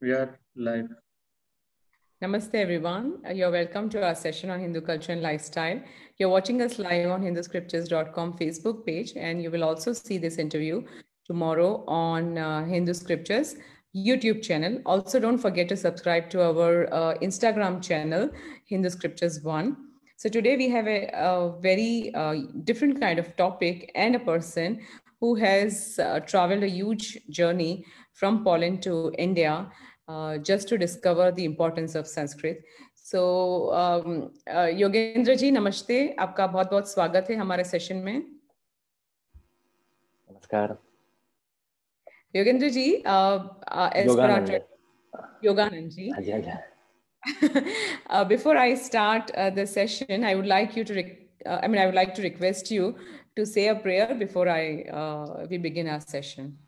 We are live. Namaste, everyone. You're welcome to our session on Hindu culture and lifestyle. You're watching us live on HinduScriptures.com Facebook page, and you will also see this interview tomorrow on uh, Hindu Scriptures YouTube channel. Also, don't forget to subscribe to our uh, Instagram channel, Hindu Scriptures One. So today we have a, a very uh, different kind of topic and a person who has uh, traveled a huge journey from Poland to India uh, just to discover the importance of Sanskrit. So, um, uh, namaste. जी नमस्ते आपका बहुत बहुत स्वागत है हमारे session में नमस्कार uh, uh, Yogendra ji Yogananda ji uh, before I start uh, the session, I would like you to, uh, I mean, I would like to request you to say a prayer before I uh, we begin our session.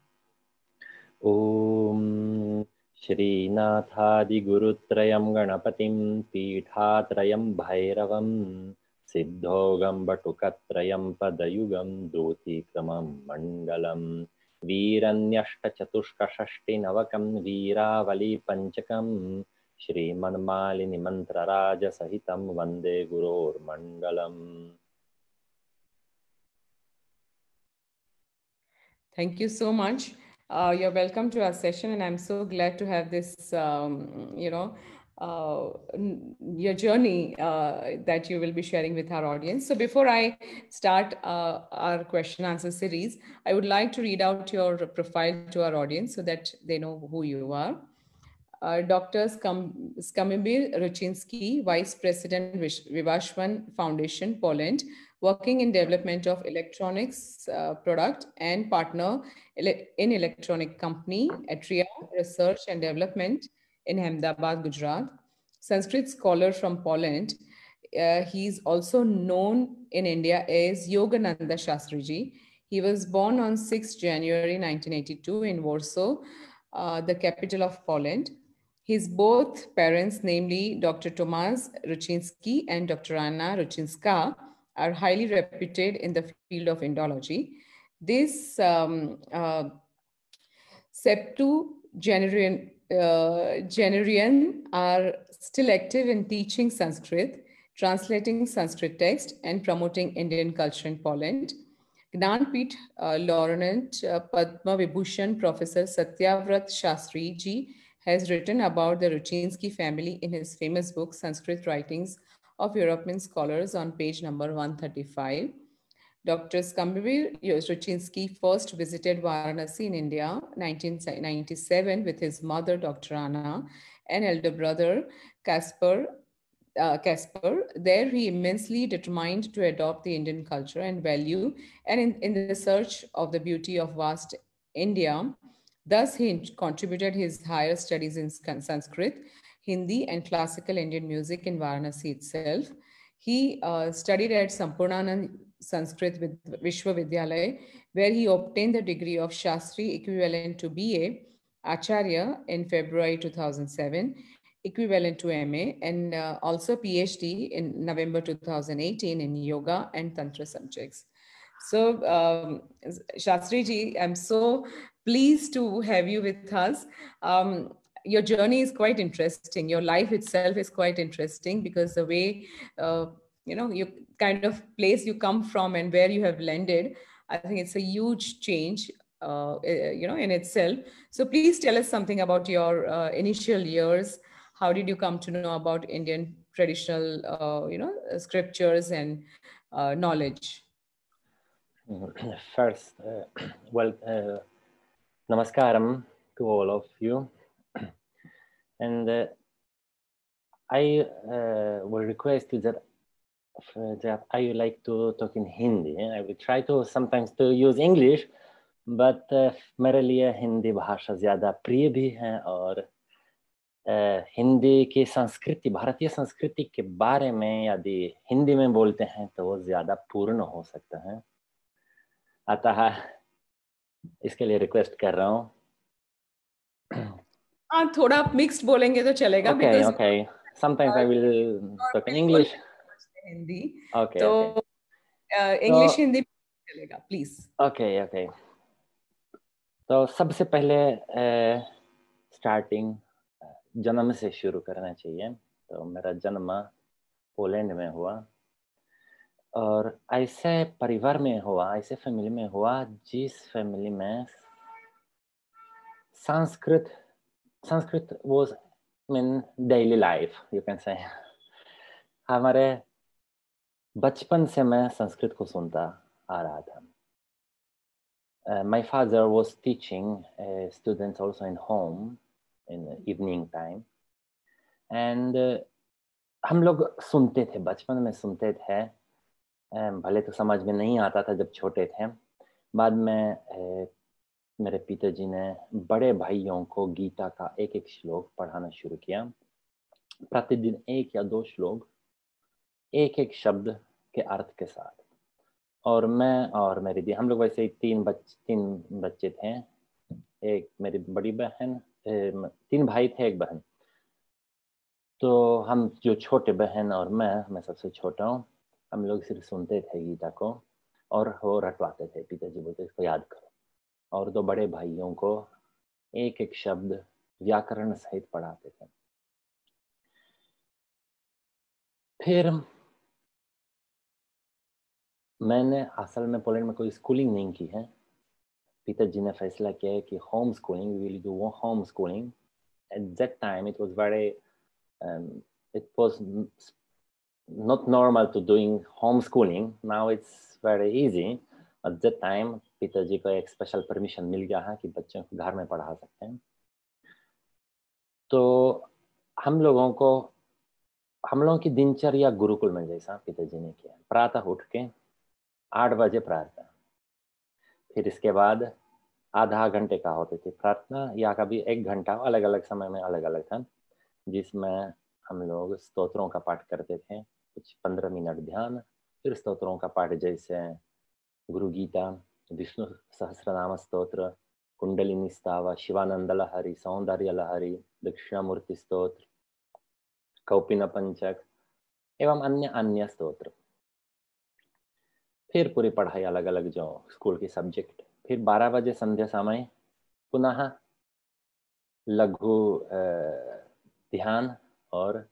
Om Shrinathadiguruthrayam Ganapatim Peethatrayam Bhairavam Siddhogam Batukatrayam Padayugam Dhotikramam Mangalam Veeranyashtachatushdinavakam Veeravali Panchakam Shrimanmalini Mantraraja Sahitam Vande Guror Mangalam Thank you so much. Uh, you're welcome to our session, and I'm so glad to have this, um, you know, uh, your journey uh, that you will be sharing with our audience. So before I start uh, our question answer series, I would like to read out your profile to our audience so that they know who you are. Uh, Dr. Skam Skamimir Ruchinski, Vice President Vivashwan Foundation, Poland, working in development of electronics uh, product and partner in electronic company Atria Research and Development in Ahmedabad, Gujarat. Sanskrit scholar from Poland. Uh, he is also known in India as Yogananda Shastriji. He was born on 6 January 1982 in Warsaw, uh, the capital of Poland. His both parents, namely Dr. Tomasz Ruczynski and Dr. Anna Ruczynska, are highly reputed in the field of Indology. This um, uh, septuagenarian uh, are still active in teaching Sanskrit, translating Sanskrit text, and promoting Indian culture in Poland. Gnanpit uh, Laurent uh, Padma Vibhushan Professor Satyavrat Shastri ji has written about the Ruchinsky family in his famous book Sanskrit Writings of European Scholars on page number 135. Dr. Skambir Yostrochinsky first visited Varanasi in India 1997 with his mother, Dr. Anna, and elder brother, Casper. Uh, There, he immensely determined to adopt the Indian culture and value, and in, in the search of the beauty of vast India. Thus, he contributed his higher studies in Sanskrit Hindi and classical Indian music in Varanasi itself. He uh, studied at Sampurnanand Sanskrit with Vishwavidyalaya, where he obtained the degree of Shastri equivalent to BA Acharya in February 2007, equivalent to MA, and uh, also PhD in November 2018 in Yoga and Tantra subjects. So, um, I'm so pleased to have you with us. Um, your journey is quite interesting your life itself is quite interesting because the way uh, you know you kind of place you come from and where you have landed i think it's a huge change uh, eh, eh, you know in itself so please tell us something about your uh, initial years how did you come to know about indian traditional uh, you know scriptures and uh, knowledge first uh, well namaskaram to all of you And uh, I uh, will request you that that I would like to talk in Hindi. I will try to sometimes to use English, but मेरे लिए हिंदी भाषा ज़्यादा प्रिय भी है और हिंदी की संस्कृति भारतीय संस्कृति के बारे में यदि हिंदी में बोलते हैं तो वो ज़्यादा पूर्ण हो सकता है अतः इसके लिए रिक्वेस्ट कर रहा हूँ हाँ थोड़ा मिक्स्ड बोलेंगे तो चलेगा because okay sometimes uh, I will talk in English. Hindi. Okay. So, तो, okay. Uh, English so, Hindi चलेगा please. Okay okay. तो सबसे पहले स्टार्टिंग uh, जन्म से शुरू करना चाहिए तो मेरा जन्म पोलैंड में हुआ और ऐसे परिवार में हुआ ऐसे फैमिली में हुआ जिस फैमिली में Sanskrit Sanskrit was in daily life you can say हमारे बचपन से मैं संस्कृत को सुनता आ रहा था my father was teaching student also in home in evening time and हम लोग सुनते थे बचपन में सुनते थे um, भले तो समझ में नहीं आता था जब छोटे थे बाद में uh, मेरे पिताजी ने बड़े भाइयों को गीता का एक एक श्लोक पढ़ाना शुरू किया प्रतिदिन एक या दो श्लोक एक एक शब्द के अर्थ के साथ और मैं और मेरी दी हम लोग वैसे ही तीन बच तीन बच्चे थे एक मेरी बड़ी बहन तीन भाई थे एक बहन तो हम जो छोटे बहन और मैं मैं सबसे छोटा हूँ हम लोग सिर्फ सुनते थे गीता को और वो रटवाते थे पिताजी बोलते इसको याद करो और दो बड़े भाइयों को एक एक शब्द व्याकरण सहित पढ़ाते थे फिर मैंने असल में पोलैंड में कोई स्कूलिंग नहीं की है पिताजी ने फैसला किया है कि होम स्कूलिंग विल डू वो home schooling at that time it was very it was normal to doing home schooling now it's very easy at that time पिताजी को एक स्पेशल परमिशन मिल गया है कि बच्चों को घर में पढ़ा सकते हैं तो हम लोगों को हम लोगों की दिनचर्या गुरुकुल में जैसा पिताजी ने किया प्रातः उठ के आठ बजे प्रार्थना फिर इसके बाद आधा घंटे का होती थी प्रार्थना या कभी एक घंटा अलग अलग समय में अलग अलग था जिसमें हम लोग स्तोत्रों का पाठ करते थे कुछ पंद्रह मिनट ध्यान फिर स्तोत्रों का पाठ जैसे गुरु गीता विष्णु सहस्रनाम स्तोत्र कुंडलिनी स्ताव शिवानंद लहरी सौंदर्य लहरी दक्षिणामूर्ति स्त्रोत्र कौपिन पंचक एवं अन्य अन्य स्तोत्र फिर पूरी पढ़ाई अलग अलग जो स्कूल के सब्जेक्ट फिर 12 बजे संध्या समय पुनः लघु ध्यान और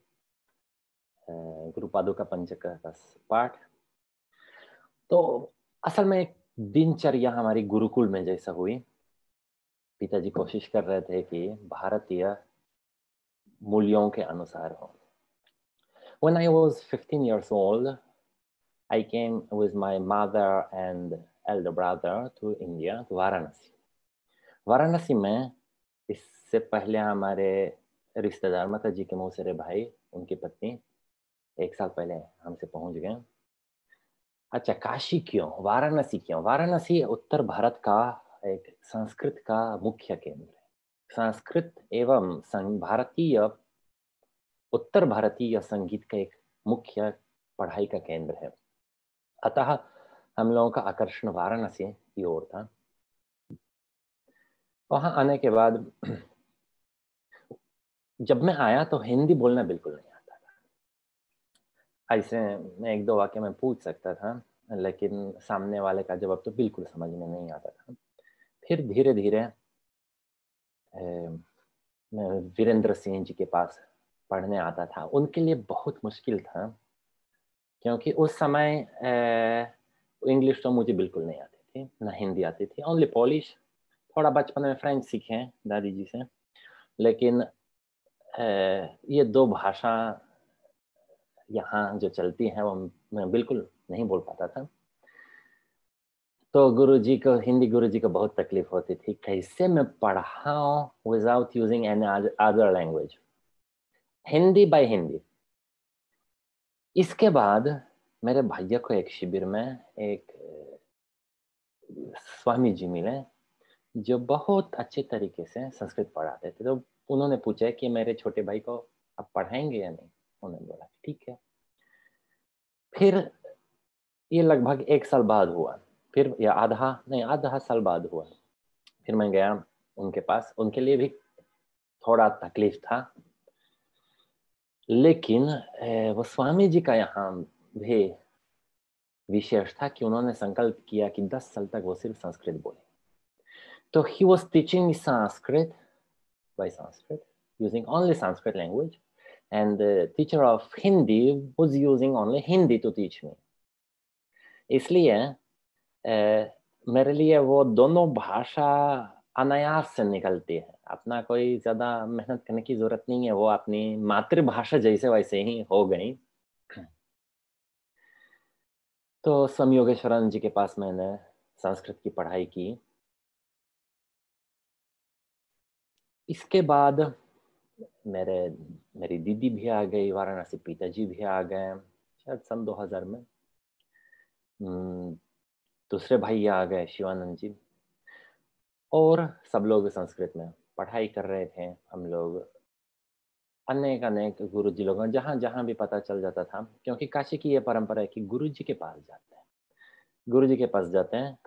गुरुपादु का पंचक का पाठ तो असल में एक दिनचर्या हमारी गुरुकुल में जैसा हुई पिताजी कोशिश कर रहे थे कि भारतीय मूल्यों के अनुसार हो When I was 15 years old, I came with my mother and elder brother to India, to Varanasi. Varanasi में इससे पहले हमारे रिश्तेदार माता जी के मौसेरे भाई उनकी पत्नी एक साल पहले हमसे पहुंच गए अच्छा काशी क्यों वाराणसी क्यों वाराणसी उत्तर भारत का एक संस्कृत का मुख्य केंद्र है संस्कृत एवं भारतीय उत्तर भारतीय संगीत का एक मुख्य पढ़ाई का केंद्र है अतः हम लोगों का आकर्षण वाराणसी की ओर था वहां आने के बाद जब मैं आया तो हिंदी बोलना बिल्कुल नहीं ऐसे हाँ, मैं एक दो वाक्य में पूछ सकता था लेकिन सामने वाले का जवाब तो बिल्कुल समझ में नहीं आता था फिर धीरे धीरे मैं वीरेंद्र सिंह जी के पास पढ़ने आता था उनके लिए बहुत मुश्किल था क्योंकि उस समय इंग्लिश तो मुझे बिल्कुल नहीं आती थी ना हिंदी आती थी ओनली पॉलिश थोड़ा बचपन में फ्रेंच सीखे दादी जी से लेकिन ए, ये दो भाषा यहाँ जो चलती है वो मैं बिल्कुल नहीं बोल पाता था तो गुरु जी को हिंदी गुरु जी को बहुत तकलीफ होती थी कैसे मैं पढ़ाऊ without using an other language Hindi by Hindi इसके बाद मेरे भैया को एक शिविर में एक स्वामी जी मिले जो बहुत अच्छे तरीके से संस्कृत पढ़ाते थे तो उन्होंने पूछा कि मेरे छोटे भाई को आप पढ़ाएंगे या नहीं उन्होंने बोला ठीक है फिर ये लगभग एक साल बाद हुआ फिर या आधा नहीं आधा साल बाद हुआ फिर मैं गया उनके पास उनके लिए भी थोड़ा तकलीफ था लेकिन वो स्वामी जी का यहाँ भी विशेष था कि उन्होंने संकल्प किया कि दस साल तक वो सिर्फ संस्कृत बोले तो ही was teaching Sanskrit by Sanskrit using only Sanskrit language and the teacher of Hindi was using only Hindi to teach me. इसलिए मेरे लिए वो दोनों भाषा अनायास से निकलती है अपना कोई ज़्यादा मेहनत करने की ज़रूरत नहीं है वो अपनी मातृभाषा जैसे वैसे ही हो गई तो स्वामी योगेश्वरन जी के पास मैंने संस्कृत की पढ़ाई की इसके बाद मेरे मेरी दीदी भी आ गई वाराणसी पिताजी भी आ गए शायद सन 2000 में हम्म, दूसरे भाई आ गए शिवानंद जी और सब लोग संस्कृत में पढ़ाई कर रहे थे हम लोग अनेक अनेक गुरु जी लोगों जहाँ जहाँ भी पता चल जाता था क्योंकि काशी की यह परंपरा है कि गुरु जी के पास जाते हैं गुरु जी के पास जाते हैं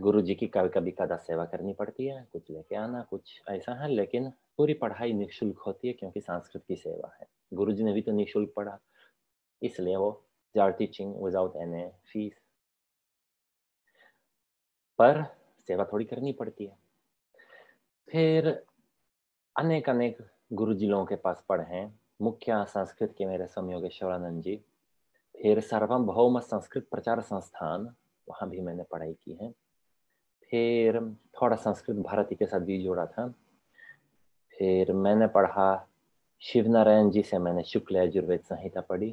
गुरु जी की कभी कभी कदा सेवा करनी पड़ती है कुछ लेके आना कुछ ऐसा है लेकिन पूरी पढ़ाई निःशुल्क होती है क्योंकि संस्कृत की सेवा है गुरु जी ने भी तो निःशुल्क पढ़ा इसलिए वो they teaching without without any पर सेवा थोड़ी करनी पड़ती है फिर अनेक अनेक गुरु जी लोगों के पास पढ़े हैं मुख्य संस्कृत के मेरे योगेश्वरानंद जी फिर सर्वम सार्वभौम संस्कृत प्रचार संस्थान वहाँ भी मैंने पढ़ाई की है फिर थोड़ा संस्कृत भारती के साथ भी जोड़ा था फिर मैंने पढ़ा शिव नारायण जी से मैंने शुक्ल आयुर्वेद संहिता पढ़ी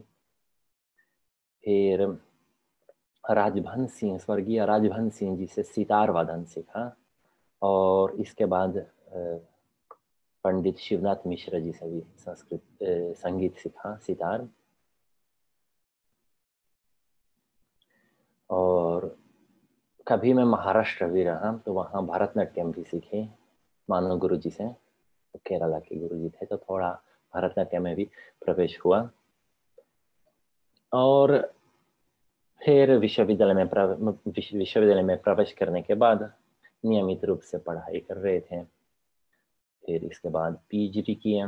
फिर राजभन सिंह स्वर्गीय राजभन सिंह जी से सितार वादन सीखा और इसके बाद पंडित शिवनाथ मिश्रा जी से भी संस्कृत संगीत सीखा सितार और कभी मैं महाराष्ट्र भी रहा तो वहाँ भरतनाट्यम भी सीखी मानव गुरु जी से तो केरला के गुरु जी थे तो थोड़ा भरतनाट्यम में भी प्रवेश हुआ और फिर विश्वविद्यालय में विश्वविद्यालय में प्रवेश करने के बाद नियमित रूप से पढ़ाई कर रहे थे फिर इसके बाद पीएचडी किया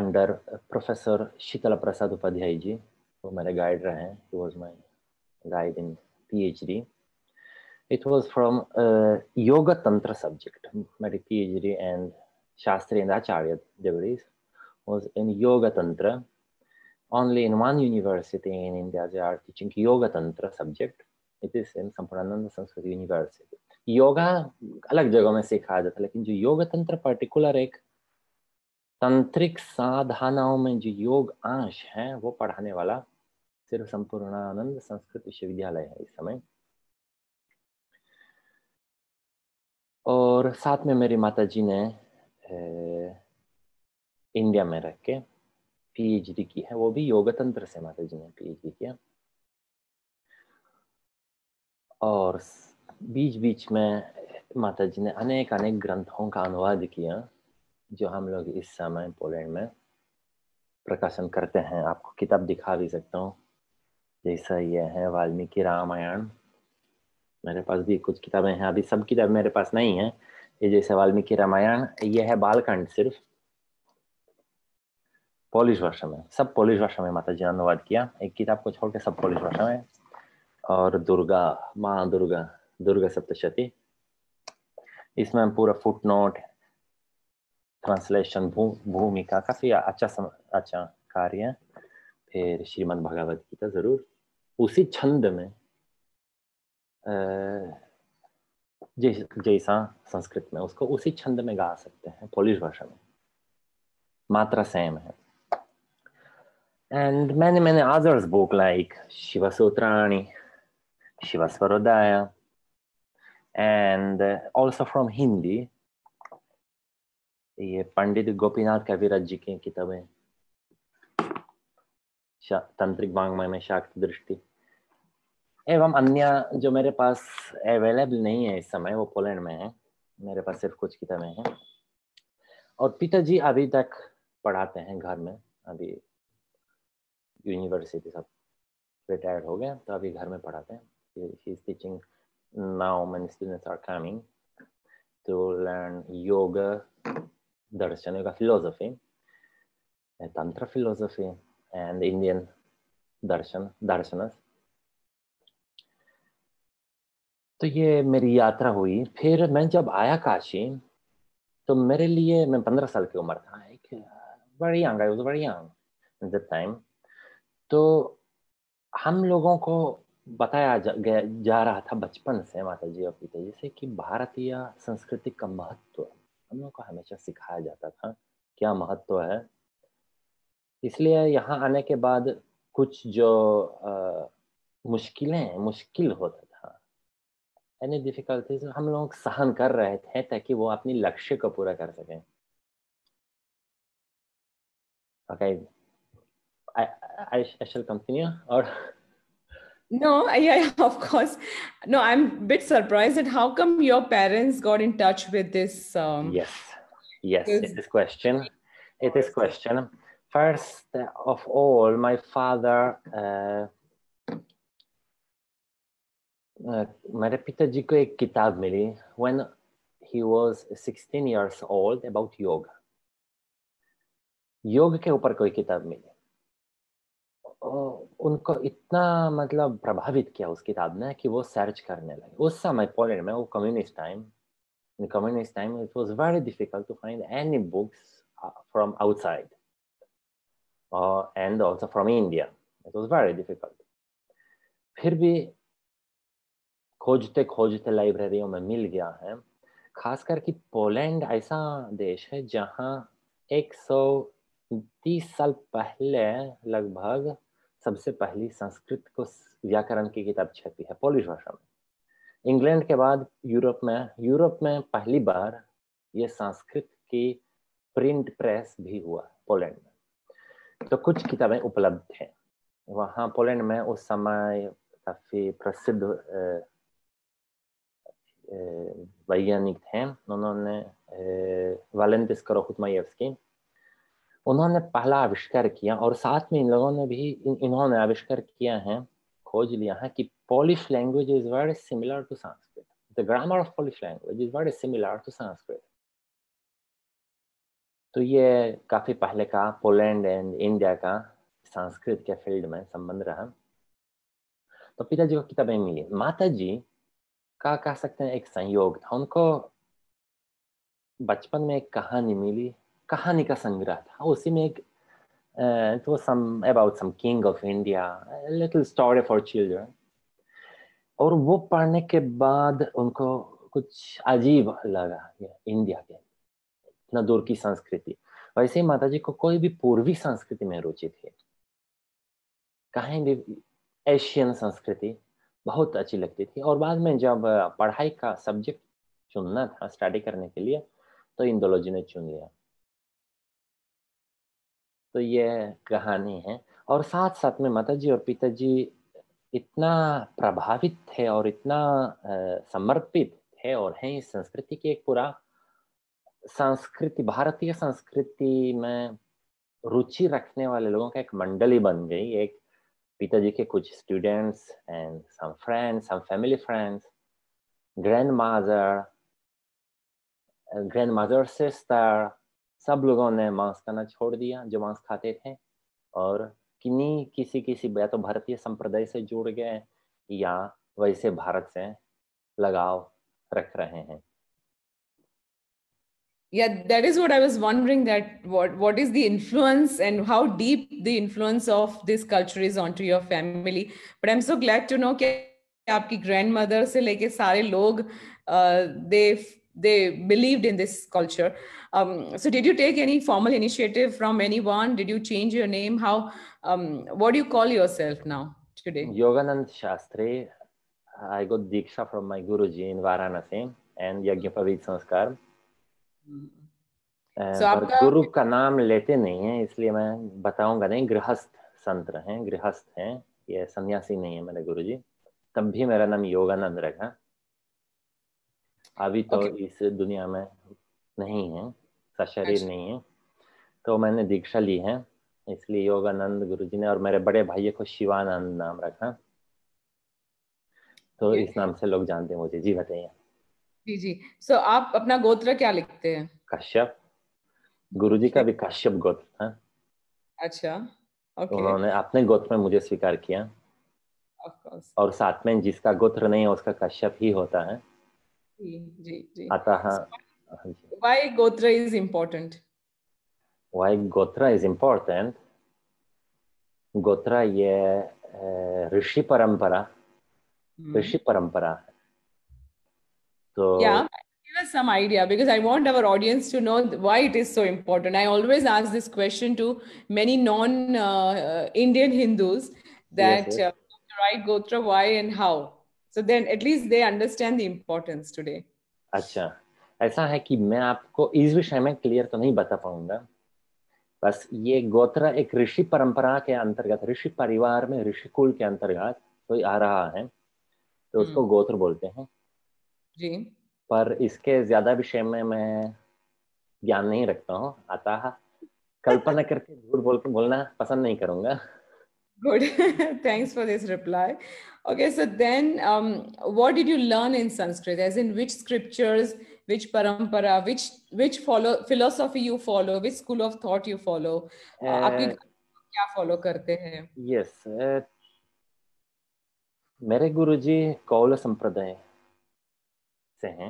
अंडर प्रोफेसर शीतला प्रसाद उपाध्याय जी वो मेरे गाइड रहे he was my guide in PhD It was from a Yoga Tantra subject. My PhD and Shastri and Acharya degrees was in Yoga Tantra. Only in one university in India they are teaching Yoga Tantra subject. It is in Samparananda Sanskrit University. yoga alag jagah mein सिखाया jata lekin jo yoga tantra particular ek तांत्रिक साधनाओं में जो योग अंश है वो पढ़ाने वाला सिर्फ संपूर्णानंद संस्कृत विश्वविद्यालय है इस समय और साथ में मेरी माता जी ने इंडिया में रख के पीएचडी की है वो भी योग तंत्र से माता जी ने पीएचडी किया और बीच बीच में माता जी ने अनेक अनेक ग्रंथों का अनुवाद किया जो हम लोग इस समय पोलैंड में प्रकाशन करते हैं आपको किताब दिखा भी सकता हूँ जैसा यह है वाल्मीकि रामायण मेरे पास भी कुछ किताबें हैं अभी सब किताब मेरे पास नहीं है ये जैसे वाल्मीकि रामायण ये है बालकांड सिर्फ पॉलिश भाषा में सब पॉलिश भाषा में माता जी ने अनुवाद किया एक किताब को छोड़ के सब पॉलिश भाषा में और दुर्गा माँ दुर्गा दुर्गा सप्तशती इसमें पूरा फुट नोट ट्रांसलेशन भू भूमिका काफ़ी अच्छा सम, अच्छा कार्य है फिर श्रीमद भगवद गीता ज़रूर उसी छंद में जैसा संस्कृत में उसको उसी छंद में गा सकते हैं पोलिश भाषा में मात्रा सेम है एंड मैंने मैंने others book like Shiv Sutrani Shiv Swarodaya and also from Hindi ये पंडित गोपीनाथ कविराज जी की किताबें तंत्रिक वांग में शाक्त दृष्टि एवं अन्य जो मेरे पास अवेलेबल नहीं है इस समय वो पोलैंड में है मेरे पास सिर्फ कुछ किताबें हैं और पिताजी अभी तक पढ़ाते हैं घर में अभी यूनिवर्सिटी सब रिटायर्ड हो गए तो अभी घर में पढ़ाते हैं he is teaching now many students are coming to learn yoga darshan yoga philosophy tantra philosophy and Indian darshan darshans तो ये मेरी यात्रा हुई फिर मैं जब आया काशी तो मेरे लिए मैं पंद्रह साल की उम्र था एक बड़ी यंग आई वॉज तो बड़ी यंग टाइम तो हम लोगों को बताया जा, जा रहा था बचपन से माता जी और पिताजी से कि भारतीय संस्कृति का महत्व हम लोग को हमेशा सिखाया जाता था क्या महत्व है इसलिए यहाँ आने के बाद कुछ जो आ, मुश्किलें मुश्किल होता एनी डिफिकल्टीज हम लोग सहन कर रहे थे ताकि वो अपनी लक्ष्य को पूरा कर सकें okay I, I i shall continue or no yeah of course no i'm a bit surprised at how come your parents got in touch with this um, yes yes this, it is question it is question first of all my father uh, मेरे पिताजी को एक किताब मिली when he was 16 years old about yoga. योग के ऊपर कोई किताब मिली उनको इतना मतलब प्रभावित किया उस किताब ने कि वो सर्च करने लगे उस समय पोलैंड में वो communist time in communist time it was very difficult to find any books from outside and also from India it was very difficult फिर भी खोजते खोजते लाइब्रेरियों में मिल गया है खास करके पोलैंड ऐसा देश है जहाँ 130 साल पहले लगभग सबसे पहली संस्कृत को व्याकरण की किताब छपी है पोलिश भाषा में इंग्लैंड के बाद यूरोप में यूरोप में पहली बार ये संस्कृत की प्रिंट प्रेस भी हुआ पोलैंड में तो कुछ किताबें उपलब्ध हैं वहाँ पोलैंड में उस समय काफ़ी प्रसिद्ध वैज्ञानिक थे उन्होंने वालेंटी स्करोखुत मायेवस्की उन्होंने पहला आविष्कार किया और साथ में इन लोगों ने भी इन्होंने आविष्कार किया है खोज लिया है कि Polish language is very similar to Sanskrit the grammar of Polish language is very similar to Sanskrit तो ये काफ़ी पहले का पोलैंड एंड इंडिया का संस्कृत के फील्ड में संबंध रहा तो पिताजी को किताबें मिली माता जी क्या कह सकते हैं एक संयोग था उनको बचपन में एक कहानी मिली कहानी का संग्रह था उसी में एक uh, some was some about some king of India, a little और वो पढ़ने के बाद उनको कुछ अजीब लगा इंडिया के इतना दूर की संस्कृति वैसे ही माता जी को कोई भी पूर्वी संस्कृति में रुचि थी कहीं भी एशियन संस्कृति बहुत अच्छी लगती थी और बाद में जब पढ़ाई का सब्जेक्ट चुनना था स्टडी करने के लिए तो इंदोलॉजी ने चुन लिया तो ये कहानी है और साथ साथ में माता जी और पिताजी इतना प्रभावित थे और इतना समर्पित थे और हैं इस संस्कृति के एक पूरा संस्कृति भारतीय संस्कृति में रुचि रखने वाले लोगों का एक मंडली बन गई एक पिताजी के कुछ students and some friends some family friends grandmother grandmother sister सब लोगों ने मांस खाना छोड़ दिया जो मांस खाते थे और किन्नी किसी किसी या तो भारतीय संप्रदाय से जुड़ गए या वैसे भारत से लगाव रख रहे हैं yeah that is what i was wondering that what what is the influence and how deep the influence of this culture is onto your family but i'm so glad to know that your grandmother से लेके सारे लोग uh, they they believed in this culture um, so did you take any formal initiative from anyone did you change your name how um, what do you call yourself now today yoganand shastri i got diksha from my guruji in varanasi and yagnapavit sanskar हम्म। गुरु का नाम लेते नहीं है इसलिए मैं बताऊंगा नहीं गृहस्थ संत हैं गृहस्थ हैं ये सन्यासी नहीं है मेरे गुरु जी तब भी मेरा नाम योगानंद रखा अभी तो okay. इस दुनिया में नहीं है सशरीर अच्छा। नहीं है तो मैंने दीक्षा ली है इसलिए योगानंद गुरु जी ने और मेरे बड़े भाई को शिवानंद नाम रखा तो इस नाम से लोग जानते हैं मुझे जी बताइए जी जी सो so, आप अपना गोत्र क्या लिखते हैं कश्यप गुरु जी का भी कश्यप गोत्र था हाँ। अच्छा तो okay. उन्होंने अपने गोत्र में मुझे स्वीकार किया और साथ में जिसका गोत्र नहीं है उसका कश्यप ही होता है जी जी जी अतः why gotra is important why gotra is important gotra ये ऋषि परंपरा hmm। ऋषि परंपरा है So yeah, give us some idea because I want our audience to know why it is so important. I always ask this question to many non-Indian uh, Hindus that yes, yes. Uh, right gotra why and how. So then at least they understand the importance today. अच्छा ऐसा है कि मैं आपको इस विषय में clear तो नहीं बता पाऊंगा बस ये गोत्र एक ऋषि परंपरा के अंतर्गत ऋषि परिवार में ऋषि कुल के अंतर्गत कोई आ रहा है तो उसको गोत्र बोलते हैं जी पर इसके ज्यादा विषय में मैं ज्ञान नहीं रखता हूँ अतः कल्पना करके झूठ बोल बोलना पसंद नहीं करूंगा good thanks for this reply okay so then um, what did you learn in sanskrit as in which scriptures which parampara which which follow philosophy you follow which school of thought you follow uh, आपके क्या follow करते हैं yes uh, मेरे गुरुजी कौल संप्रदाय से हैं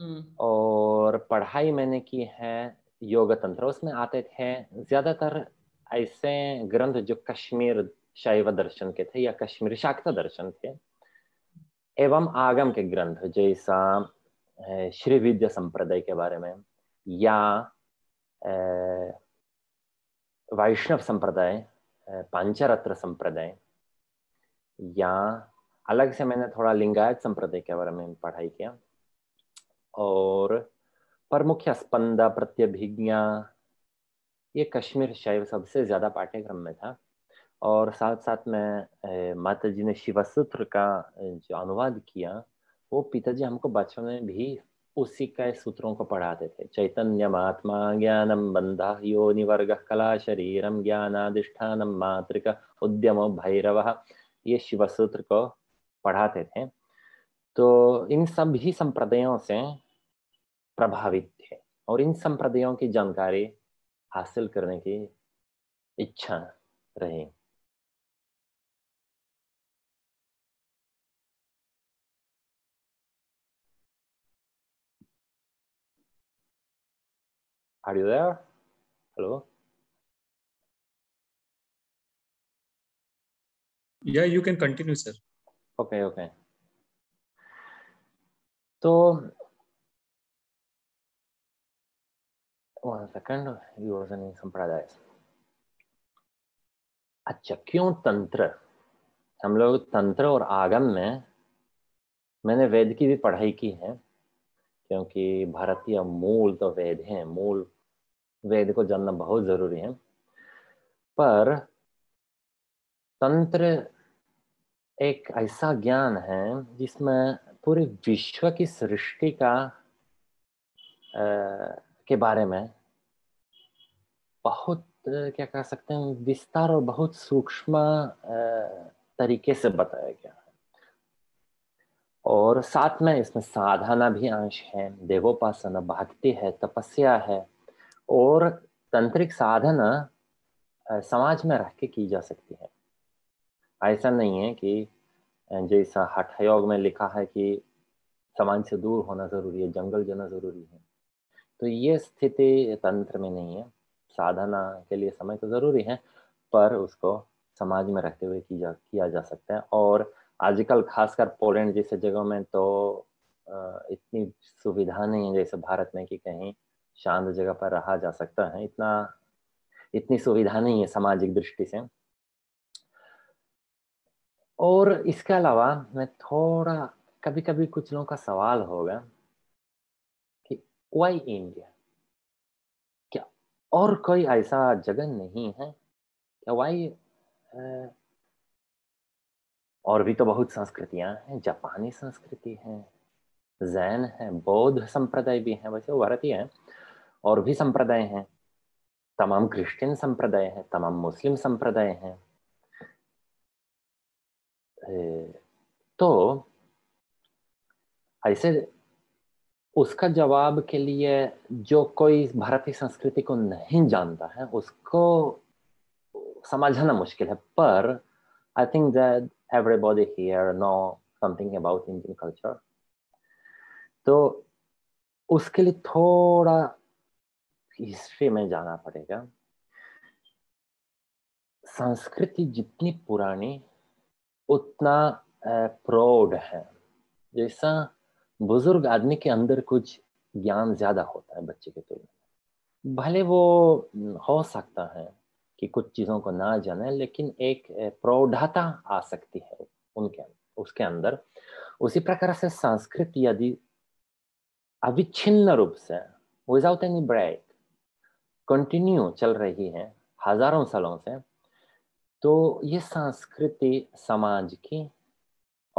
हम्म। और पढ़ाई मैंने की है योग तंत्र उसमें आते थे ज्यादातर ऐसे ग्रंथ जो कश्मीर शैव दर्शन के थे या कश्मीर शाक्त दर्शन थे एवं आगम के ग्रंथ जैसा श्री विद्या संप्रदाय के बारे में या वैष्णव संप्रदाय पांचरत्र संप्रदाय या अलग से मैंने थोड़ा लिंगायत संप्रदाय के बारे में पढ़ाई किया और प्रमुख स्पंदा प्रत्यभिज्ञा ये कश्मीर शैव सबसे ज़्यादा पाठ्यक्रम में था और साथ साथ में माता जी ने शिवसूत्र का जो अनुवाद किया वो पिताजी हमको बचपन में भी उसी के सूत्रों को पढ़ाते थे चैतन्य आत्मा ज्ञानम बंधा यो निवर्ग कला शरीरम ज्ञानाधिष्ठानम मातृक उद्यम भैरव ये शिवसूत्र को पढ़ाते थे तो इन सभी संप्रदायों से प्रभावित थे और इन संप्रदायों की जानकारी हासिल करने की इच्छा रही Are you there? Hello? Yeah, you can continue, sir. Okay okay तो वन सेकंड he अच्छा क्यों तंत्र हम लोग तंत्र और आगम में मैंने वेद की भी पढ़ाई की है क्योंकि भारतीय मूल तो वेद हैं मूल वेद को जानना बहुत ज़रूरी है पर तंत्र एक ऐसा ज्ञान है जिसमें पूरे विश्व की सृष्टि का आ, के बारे में बहुत क्या कह सकते हैं विस्तार और बहुत सूक्ष्म तरीके से बताया गया है और साथ में इसमें साधना भी अंश है देवोपासना भक्ति है तपस्या है और तंत्रिक साधना समाज में रह के की जा सकती है ऐसा नहीं है कि जैसा हठयोग में लिखा है कि समाज से दूर होना ज़रूरी है जंगल जाना ज़रूरी है तो ये स्थिति तंत्र में नहीं है साधना के लिए समय तो ज़रूरी है पर उसको समाज में रहते हुए की जा किया जा सकता है और आजकल खासकर पोलैंड जैसे जगहों में तो इतनी सुविधा नहीं है जैसे भारत में कि कहीं शांत जगह पर रहा जा सकता है इतना इतनी सुविधा नहीं है सामाजिक दृष्टि से और इसके अलावा मैं थोड़ा कभी कभी कुछ लोगों का सवाल होगा कि वाई इंडिया क्या और कोई ऐसा जगह नहीं है क्या वाई और भी तो बहुत संस्कृतियां हैं जापानी संस्कृति है जैन है बौद्ध संप्रदाय भी हैं वैसे भारतीय हैं और भी संप्रदाय हैं तमाम क्रिश्चियन संप्रदाय हैं तमाम मुस्लिम संप्रदाय हैं तो ऐसे उसका जवाब के लिए जो कोई भारतीय संस्कृति को नहीं जानता है उसको समझाना मुश्किल है पर I think that everybody here know something about Indian culture तो उसके लिए थोड़ा हिस्ट्री में जाना पड़ेगा संस्कृति जितनी पुरानी उतना प्रौढ़ है जैसा बुजुर्ग आदमी के अंदर कुछ ज्ञान ज्यादा होता है बच्चे के तुलना में भले वो हो सकता है कि कुछ चीज़ों को ना जाने लेकिन एक प्रौढ़ता आ सकती है उनके उसके अंदर उसी प्रकार से संस्कृत यदि अविच्छिन्न रूप से विदाउट एनी ब्रेक कंटिन्यू चल रही है हजारों सालों से तो ये संस्कृति समाज की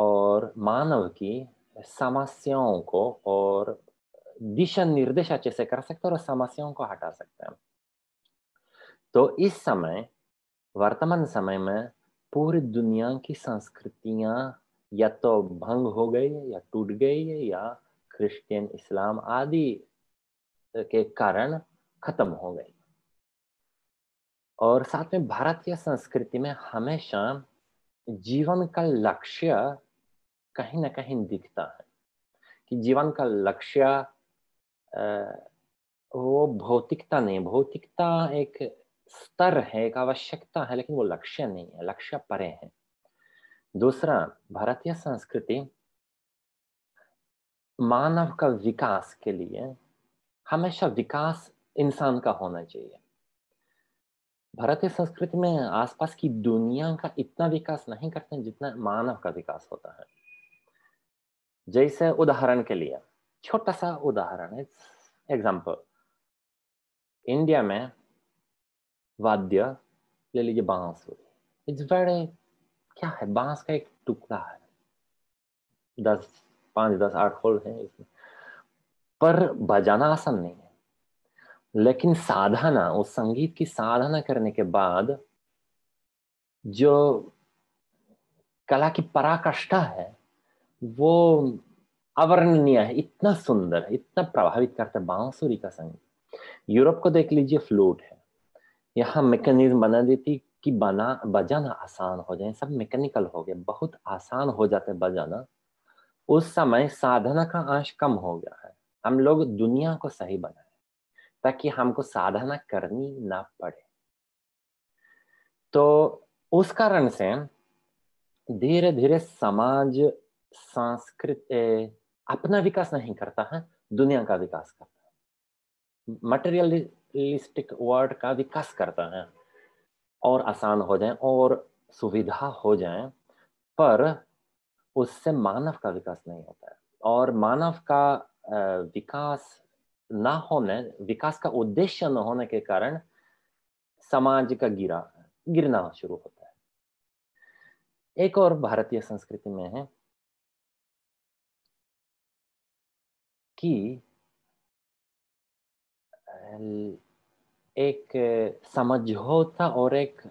और मानव की समस्याओं को और दिशा निर्देश अच्छे से कर सकते हैं और समस्याओं को हटा सकते हैं तो इस समय वर्तमान समय में पूरी दुनिया की संस्कृतियां या तो भंग हो गई है या टूट गई है या क्रिश्चियन इस्लाम आदि के कारण खत्म हो गई और साथ में भारतीय संस्कृति में हमेशा जीवन का लक्ष्य कहीं ना कहीं दिखता है कि जीवन का लक्ष्य वो भौतिकता नहीं भौतिकता एक स्तर है एक आवश्यकता है लेकिन वो लक्ष्य नहीं है लक्ष्य परे है दूसरा भारतीय संस्कृति मानव का विकास के लिए हमेशा विकास इंसान का होना चाहिए भारतीय संस्कृति में आसपास की दुनिया का इतना विकास नहीं करते हैं जितना मानव का विकास होता है जैसे उदाहरण के लिए छोटा सा उदाहरण है एग्जाम्पल इंडिया में वाद्य ले लीजिए बांसुरी इट्स वेरी क्या है बांस का एक टुकड़ा है दस पांच दस आठ होल है इसमें पर बजाना आसान नहीं है लेकिन साधना उस संगीत की साधना करने के बाद जो कला की पराकाष्ठा है वो अवर्णनीय है इतना सुंदर है इतना प्रभावित करता है बांसुरी का संगीत यूरोप को देख लीजिए फ्लूट है यहाँ मैकेनिज्म बना देती कि बना बजाना आसान हो जाए सब मैकेनिकल हो गया बहुत आसान हो जाता है बजाना उस समय साधना का अंश कम हो गया है हम लोग दुनिया को सही बनाए ताकि हमको साधना करनी ना पड़े तो उस कारण से धीरे धीरे समाज संस्कृत अपना विकास नहीं करता है दुनिया का विकास करता है मटेरियलिस्टिक वर्ल्ड का विकास करता है और आसान हो जाए और सुविधा हो जाए पर उससे मानव का विकास नहीं होता है और मानव का विकास ना होने विकास का उद्देश्य न होने के कारण समाज का गिरा गिरना शुरू होता है एक और भारतीय संस्कृति में है कि एक समझौता और एक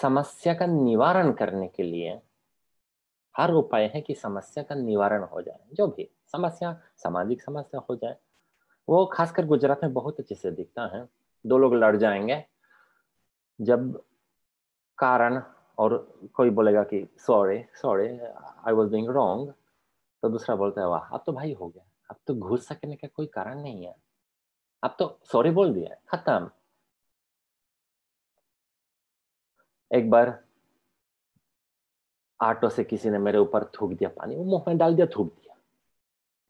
समस्या का निवारण करने के लिए हर उपाय है कि समस्या का निवारण हो जाए जो भी समस्या सामाजिक समस्या हो जाए वो खासकर गुजरात में बहुत अच्छे से दिखता है दो लोग लड़ जाएंगे जब कारण और कोई बोलेगा कि sorry sorry I was being wrong तो दूसरा बोलता है वाह अब तो भाई हो गया अब तो घुस सकने का कोई कारण नहीं है अब तो सॉरी बोल दिया खत्म एक बार ऑटो से किसी ने मेरे ऊपर थूक दिया पानी वो मुंह में डाल दिया थूक दिया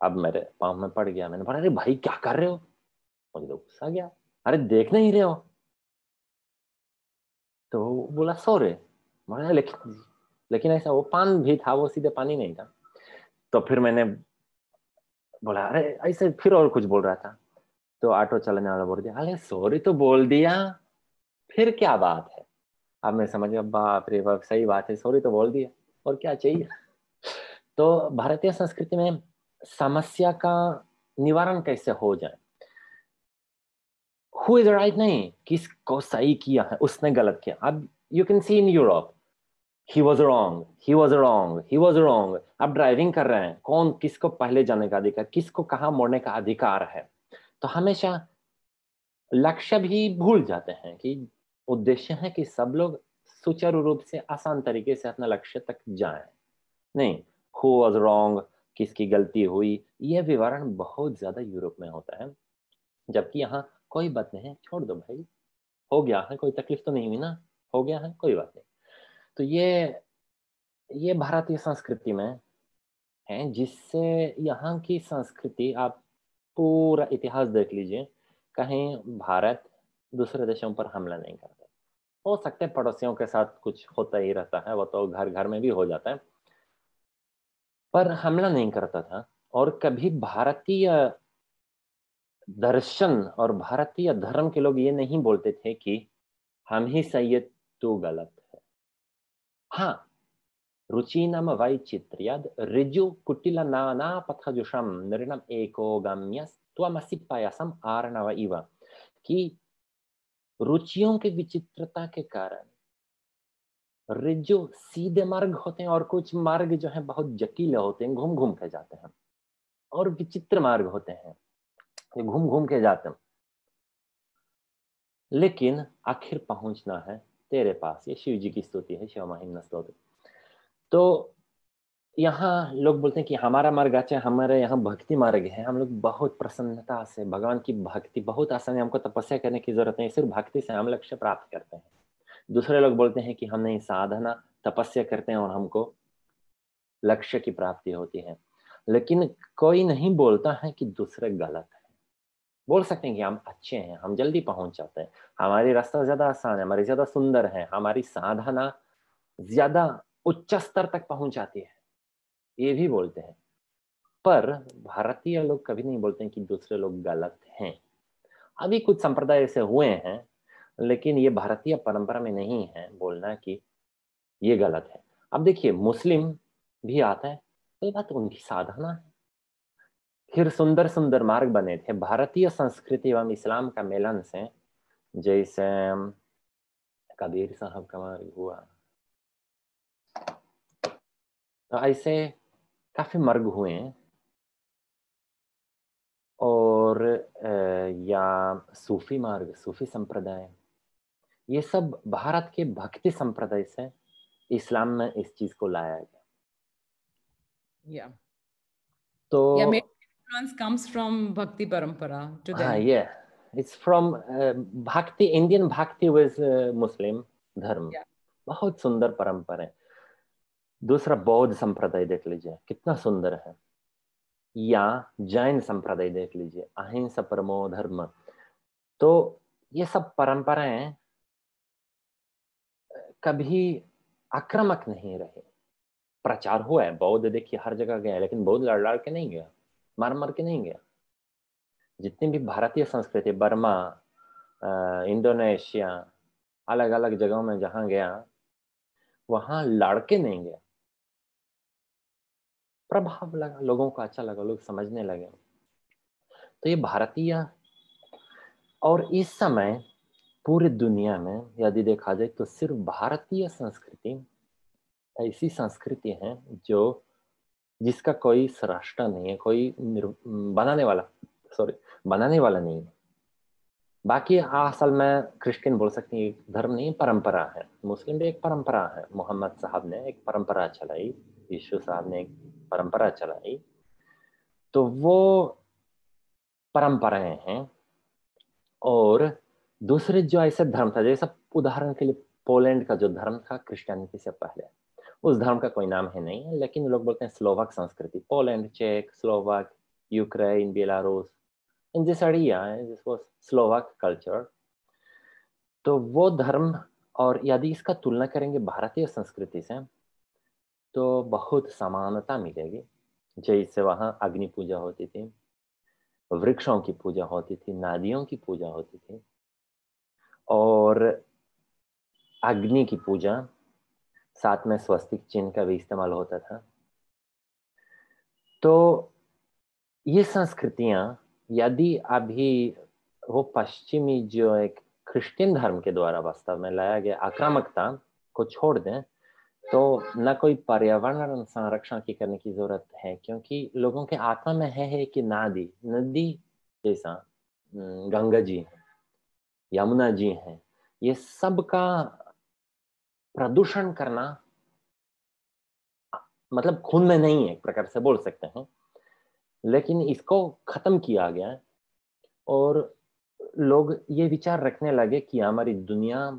अब मेरे पाँव में पड़ गया मैंने बोला अरे भाई क्या कर रहे हो मुझे तो गुस्सा गया अरे देख नहीं रहे हो तो बोला सो रहे बोला लेकिन लेकिन ऐसा वो पान भी था वो सीधे पानी नहीं था तो फिर मैंने बोला अरे ऐसे फिर और कुछ बोल रहा था तो ऑटो चलाने वाला बोल दिया अरे सॉरी तो बोल दिया फिर क्या बात है अब मैं समझ गया बाप रे बाप सही बात है सॉरी तो बोल दिया और क्या चाहिए तो भारतीय संस्कृति में समस्या का निवारण कैसे हो जाए हु इज राइट नहीं किसको सही किया है उसने गलत किया अब you can see in Europe he was wrong he was wrong he was wrong आप ड्राइविंग कर रहे हैं कौन किसको पहले जाने का अधिकार किसको कहाँ मोड़ने का अधिकार है तो हमेशा लक्ष्य भी भूल जाते हैं कि उद्देश्य है कि सब लोग सुचारू रूप से आसान तरीके से अपना लक्ष्य तक जाएं नहीं हु वॉज रॉन्ग किसकी गलती हुई यह विवरण बहुत ज़्यादा यूरोप में होता है जबकि यहाँ कोई बात नहीं है छोड़ दो भाई हो गया है कोई तकलीफ तो नहीं हुई ना हो गया है कोई बात नहीं तो ये ये भारतीय संस्कृति में है जिससे यहाँ की संस्कृति आप पूरा इतिहास देख लीजिए कहीं भारत दूसरे देशों पर हमला नहीं करता हो सकता है पड़ोसियों के साथ कुछ होता ही रहता है वो तो घर घर में भी हो जाता है पर हमला नहीं करता था और कभी भारतीय दर्शन और भारतीय धर्म के लोग ये नहीं बोलते थे कि हम ही सही है तू गलत है हाँ रुचि नाम वैचित्र्याद ऋजु कुटिल जुषम नृणम एको गम्य पायसम आरणव इव कि रुचियों के विचित्रता के कारण रिज जो सीधे मार्ग होते हैं और कुछ मार्ग जो है बहुत जकीले होते हैं घूम घूम के जाते हैं और विचित्र मार्ग होते हैं ये घूम घूम के जाते हैं लेकिन आखिर पहुंचना है तेरे पास ये शिव जी की स्तुति है शिव महिम स्तोत्र तो यहाँ लोग बोलते हैं कि हमारा मार्ग अच्छा है हमारे यहाँ भक्ति मार्ग है हम लोग बहुत प्रसन्नता से भगवान की भक्ति बहुत आसानी हमको तपस्या करने की जरूरत नहीं सिर्फ भक्ति से हम लक्ष्य प्राप्त करते हैं दूसरे लोग बोलते हैं कि हम नहीं साधना तपस्या करते हैं और हमको लक्ष्य की प्राप्ति होती है लेकिन कोई नहीं बोलता है कि दूसरे गलत है बोल सकते हैं कि हम अच्छे हैं हम जल्दी पहुंच जाते हैं हमारी रास्ता ज्यादा आसान है हमारी ज्यादा सुंदर है हमारी साधना ज्यादा उच्च स्तर तक पहुंच जाती है ये भी बोलते हैं पर भारतीय लोग कभी नहीं बोलते हैं कि दूसरे लोग गलत हैं अभी कुछ संप्रदाय ऐसे हुए हैं लेकिन ये भारतीय परंपरा में नहीं है बोलना कि ये गलत है अब देखिए मुस्लिम भी आता है तो ये बात उनकी साधना है फिर सुंदर सुंदर मार्ग बने थे भारतीय संस्कृति एवं इस्लाम का मिलन से जैसे कबीर साहब का मार्ग हुआ तो ऐसे काफी मार्ग हुए और या सूफी मार्ग सूफी संप्रदाय ये सब भारत के भक्ति संप्रदाय से इस्लाम में इस चीज को लाया गया yeah. तो yeah, comes from bhakti parampara to हाँ, them. हाँ, yeah. It's from uh, bhakti. Uh, धर्म बहुत सुंदर परंपरा है दूसरा बौद्ध संप्रदाय देख लीजिए कितना सुंदर है या जैन संप्रदाय देख लीजिए अहिंसा परमो धर्म तो ये सब परंपराएं कभी आक्रामक नहीं रहे प्रचार हुआ है बौद्ध देखिए हर जगह गया लेकिन बौद्ध लड़ लड़ के नहीं गया मार मार के नहीं गया जितनी भी भारतीय संस्कृति बर्मा इंडोनेशिया अलग अलग जगहों में जहाँ गया वहाँ लड़के नहीं गया प्रभाव लगा लोगों को अच्छा लगा लोग समझने लगे तो ये भारतीय और इस समय पूरी दुनिया में यदि देखा जाए तो सिर्फ भारतीय संस्कृति ऐसी संस्कृति है जो जिसका कोई सराष्ट्र नहीं है कोई बनाने वाला सॉरी बनाने वाला नहीं है बाकी हाँ, असल में क्रिश्चियन बोल सकते हैं धर्म नहीं परंपरा है मुस्लिम भी एक परंपरा है मोहम्मद साहब ने एक परंपरा चलाई यीशु साहब ने एक परंपरा चलाई तो वो परंपराएं हैं और दूसरे जो ऐसे धर्म था जैसा उदाहरण के लिए पोलैंड का जो धर्म था क्रिश्चियनिटी से पहले उस धर्म का कोई नाम है नहीं लेकिन लोग बोलते हैं स्लोवाक संस्कृति पोलैंड चेक Slovak Ukraine Belarus in this area this जिसको स्लोवाक कल्चर तो वो धर्म और यदि इसका तुलना करेंगे भारतीय संस्कृति से तो बहुत समानता मिलेगी जैसे वहाँ अग्नि पूजा होती थी वृक्षों की पूजा होती थी नादियों की पूजा होती थी और अग्नि की पूजा साथ में स्वस्तिक चिन्ह का भी इस्तेमाल होता था तो ये संस्कृतियाँ यदि अभी वो पश्चिमी जो एक क्रिश्चियन धर्म के द्वारा वास्तव में लाया गया आक्रामकता को छोड़ दें तो न कोई पर्यावरण संरक्षण की करने की जरूरत है क्योंकि लोगों के आत्मा में है, है कि नादी नदी जैसा गंगा जी है यमुना जी हैं ये सब का प्रदूषण करना मतलब खून में नहीं है एक प्रकार से बोल सकते हैं लेकिन इसको खत्म किया गया और लोग ये विचार रखने लगे कि हमारी दुनिया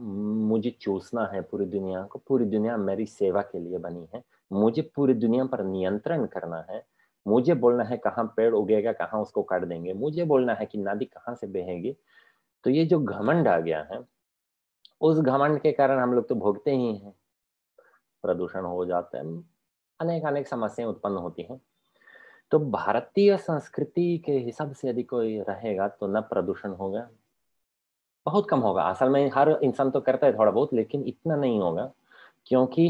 मुझे चूसना है पूरी दुनिया को पूरी दुनिया मेरी सेवा के लिए बनी है मुझे पूरी दुनिया पर नियंत्रण करना है मुझे बोलना है कहाँ पेड़ उगेगा कहाँ उसको काट देंगे मुझे बोलना है कि नदी कहाँ से बहेगी तो ये जो घमंड आ गया है उस घमंड के कारण हम लोग तो भोगते ही हैं प्रदूषण हो जाता है अनेक अनेक समस्याएं उत्पन्न होती हैं तो भारतीय संस्कृति के हिसाब से यदि कोई रहेगा तो न प्रदूषण होगा बहुत कम होगा असल में हर इंसान तो करता है थोड़ा बहुत लेकिन इतना नहीं होगा क्योंकि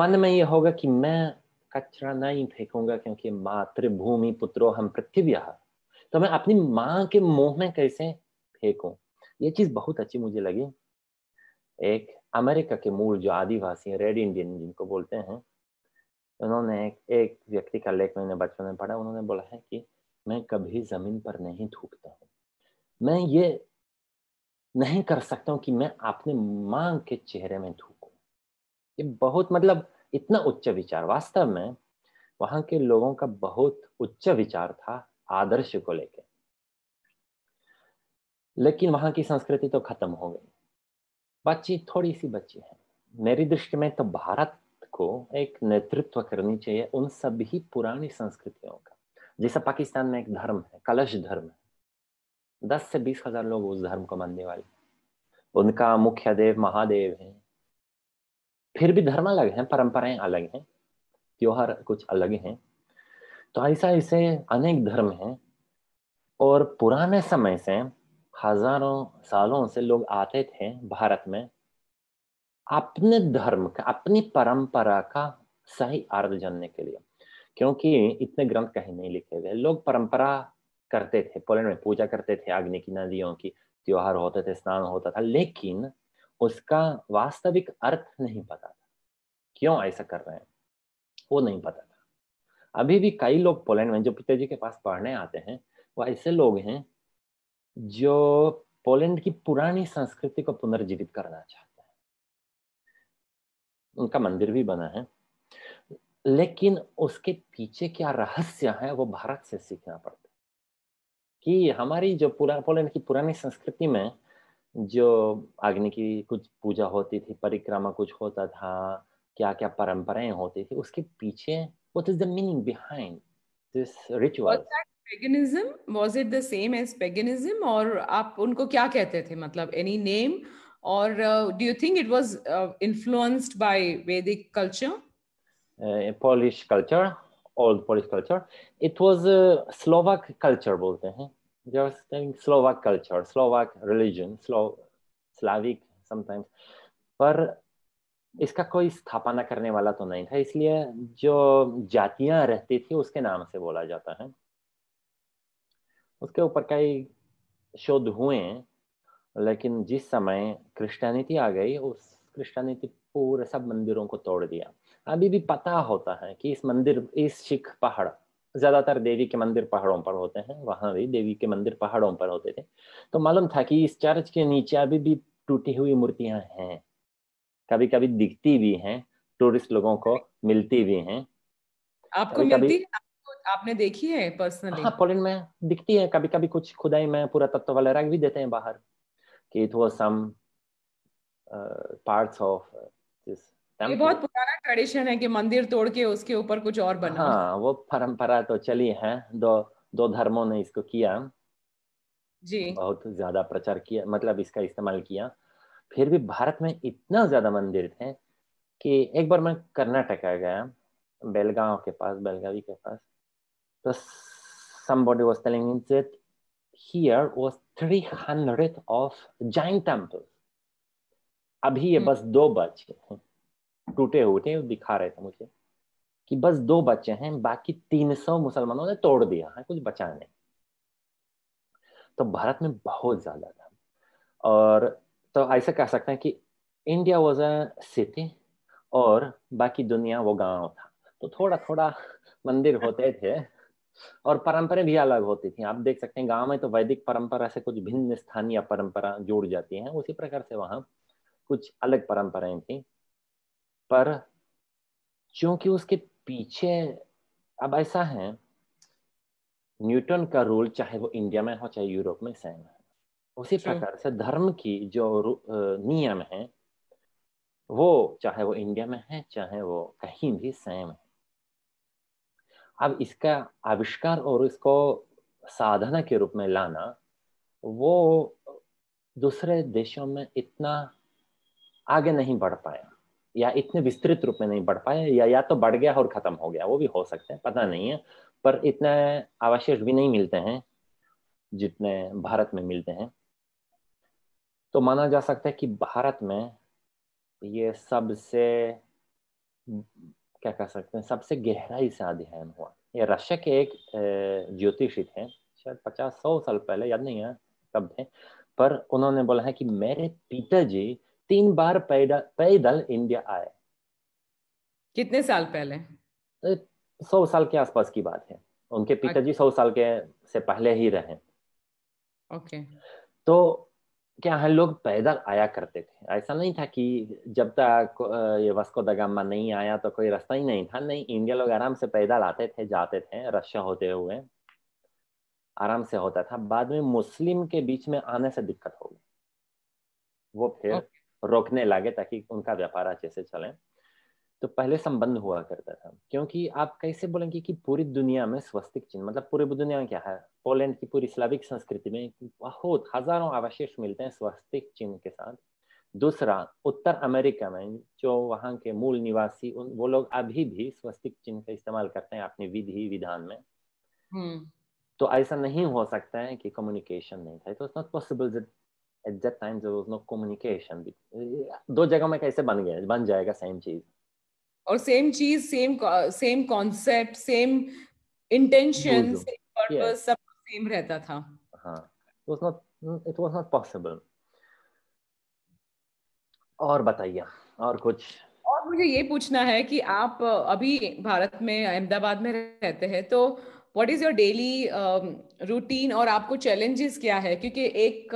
मन में ये होगा कि मैं कचरा नहीं फेंकूंगा क्योंकि मातृभूमि पुत्रो हम पृथ्वी तो मैं अपनी माँ के मुंह में कैसे फेंकूं ये चीज बहुत अच्छी मुझे लगी एक अमेरिका के मूल जो आदिवासी हैं रेड इंडियन जिनको बोलते हैं उन्होंने एक, एक व्यक्ति का लेख मैंने बचपन में पढ़ा उन्होंने बोला है कि मैं कभी जमीन पर नहीं थूकता हूँ मैं ये नहीं कर सकता हूँ कि मैं अपने माँ के चेहरे में थूकूं ये बहुत मतलब इतना उच्च विचार वास्तव में वहाँ के लोगों का बहुत उच्च विचार था आदर्श को लेकर लेकिन वहां की संस्कृति तो खत्म हो गई बच्ची थोड़ी सी बच्ची है मेरी दृष्टि में तो भारत को एक नेतृत्व करनी चाहिए उन सभी पुरानी संस्कृतियों का जैसे पाकिस्तान में एक धर्म है कलश धर्म है दस से बीस हजार लोग उस धर्म को मानने वाले उनका मुख्य देव महादेव है फिर भी धर्म अलग है परंपराएं अलग हैं त्योहार कुछ अलग हैं तो ऐसा ऐसे अनेक धर्म हैं और पुराने समय से हजारों सालों से लोग आते थे भारत में अपने धर्म का अपनी परंपरा का सही अर्थ जानने के लिए क्योंकि इतने ग्रंथ कहीं नहीं लिखे हुए लोग परंपरा करते थे पोलैंड में पूजा करते थे अग्नि की नदियों की त्योहार होते थे स्नान होता था लेकिन उसका वास्तविक अर्थ नहीं पता था क्यों ऐसा कर रहे हैं वो नहीं पता था अभी भी कई लोग पोलैंड में जो पिताजी के पास पढ़ने आते हैं वो ऐसे लोग हैं जो पोलैंड की पुरानी संस्कृति को पुनर्जीवित करना चाहते हैं उनका मंदिर भी बना है लेकिन उसके पीछे क्या रहस्य है वो भारत से सीखना पड़ता है कि हमारी जो पुरा पोलैंड की पुरानी संस्कृति में जो अग्नि की कुछ पूजा होती थी परिक्रमा कुछ होता था क्या क्या परंपराएं होती थी उसके पीछे What is the meaning behind this ritual? Was that paganism? Was it the same as paganism, or आप उनको क्या कहते थे? मतलब any name, or uh, do you think it was uh, influenced by Vedic culture? Uh, Polish culture, old Polish culture. It was uh, Slovak culture, बोलते हैं. Just saying Slovak culture, Slovak religion, Slo Slavic sometimes. but. इसका कोई स्थापना करने वाला तो नहीं था इसलिए जो जातियां रहती थी उसके नाम से बोला जाता है उसके ऊपर कई शोध हुए लेकिन जिस समय क्रिश्चियनिटी आ गई उस क्रिश्चियनिटी पूरे सब मंदिरों को तोड़ दिया अभी भी पता होता है कि इस मंदिर इस सिख पहाड़ ज्यादातर देवी के मंदिर पहाड़ों पर होते हैं वहां भी देवी के मंदिर पहाड़ों पर होते थे तो मालूम था कि इस चर्च के नीचे अभी भी टूटी हुई मूर्तियां हैं कभी कभी दिखती भी हैं टूरिस्ट लोगों को मिलती भी हैं आपको कभी मिलती है आपको, आपने देखी है पर्सनली हाँ पोलैंड में दिखती है कभी कभी कुछ खुदाई में पूरा तत्व वाले रख भी देते हैं बाहर कि it was some parts of this ये बहुत पुराना ट्रेडिशन है कि मंदिर तोड़ के उसके ऊपर कुछ और बना हाँ वो परंपरा तो चली है दो दो धर्मों ने इसको किया जी बहुत ज्यादा प्रचार किया मतलब इसका इस्तेमाल किया फिर भी भारत में इतना ज़्यादा मंदिर थे कि एक बार मैं कर्नाटक आ गया बेलगांव के पास बेलगावी के पास तो somebody was telling me that here was 300 of giant temples अभी ये hmm. बस दो बचे हैं टूटे हुए थे दिखा रहे थे मुझे कि बस दो बच्चे हैं बाकी 300 मुसलमानों ने तोड़ दिया है कुछ बचा नहीं तो भारत में बहुत ज्यादा था और तो ऐसा कह सकते हैं कि इंडिया वॉज अ सिटी और बाकी दुनिया वो गांव था तो थोड़ा थोड़ा मंदिर होते थे और परंपरा भी अलग होती थी आप देख सकते हैं गांव में तो वैदिक परंपरा से कुछ भिन्न स्थानीय परंपरा जुड़ जाती हैं उसी प्रकार से वहाँ कुछ अलग परंपराएं थी पर चूंकि उसके पीछे अब ऐसा है न्यूटन का रूल चाहे वो इंडिया में हो चाहे यूरोप में सेम है उसी प्रकार से धर्म की जो नियम है वो चाहे वो इंडिया में है चाहे वो कहीं भी सेम है अब इसका आविष्कार और इसको साधना के रूप में लाना वो दूसरे देशों में इतना आगे नहीं बढ़ पाया या इतने विस्तृत रूप में नहीं बढ़ पाया या या तो बढ़ गया और खत्म हो गया वो भी हो सकते हैं पता नहीं है पर इतने अवशेष भी नहीं मिलते हैं जितने भारत में मिलते हैं तो माना जा सकता है कि भारत में ये सबसे क्या कह सकते हैं सबसे गहराई से अध्ययन हुआ ये रशिया के एक ज्योतिषी थे शायद पचास सौ साल पहले याद नहीं है कब थे पर उन्होंने बोला है कि मेरे पिताजी तीन बार पैदल पैदल इंडिया आए कितने साल पहले तो सौ साल के आसपास की बात है उनके पिताजी अच्छा। सौ साल के से पहले ही रहे ओके okay. तो क्या हम लोग पैदल आया करते थे ऐसा नहीं था कि जब तक ये वस्को दगामा नहीं आया तो कोई रास्ता ही नहीं था नहीं इंडिया लोग आराम से पैदल आते थे जाते थे रशिया होते हुए आराम से होता था बाद में मुस्लिम के बीच में आने से दिक्कत हो गई वो फिर रोकने लगे ताकि उनका व्यापार अच्छे से चले तो पहले संबंध हुआ करता था क्योंकि आप कैसे बोलेंगे कि पूरी दुनिया में स्वस्तिक चिन्ह मतलब पूरी दुनिया में क्या है पोलैंड की पूरी स्लाविक संस्कृति में बहुत हजारों अवशेष मिलते हैं स्वास्तिक चिन्ह के साथ दूसरा उत्तर अमेरिका में जो वहाँ के मूल निवासी उन वो लोग अभी भी स्वस्तिक चिन्ह का इस्तेमाल करते हैं अपनी विधि विधान में तो ऐसा नहीं हो सकता है कि कम्युनिकेशन नहीं था it was not possible at that time there was no communication दो जगह में कैसे बन गया बन जाएगा सेम चीज और सेम चीज same same concept same intention सब सेम रहता था हाँ was not it was not possible और बताइए और कुछ और मुझे ये पूछना है कि आप अभी भारत में अहमदाबाद में रहते हैं तो what is your daily routine और आपको चैलेंजेस क्या है क्योंकि एक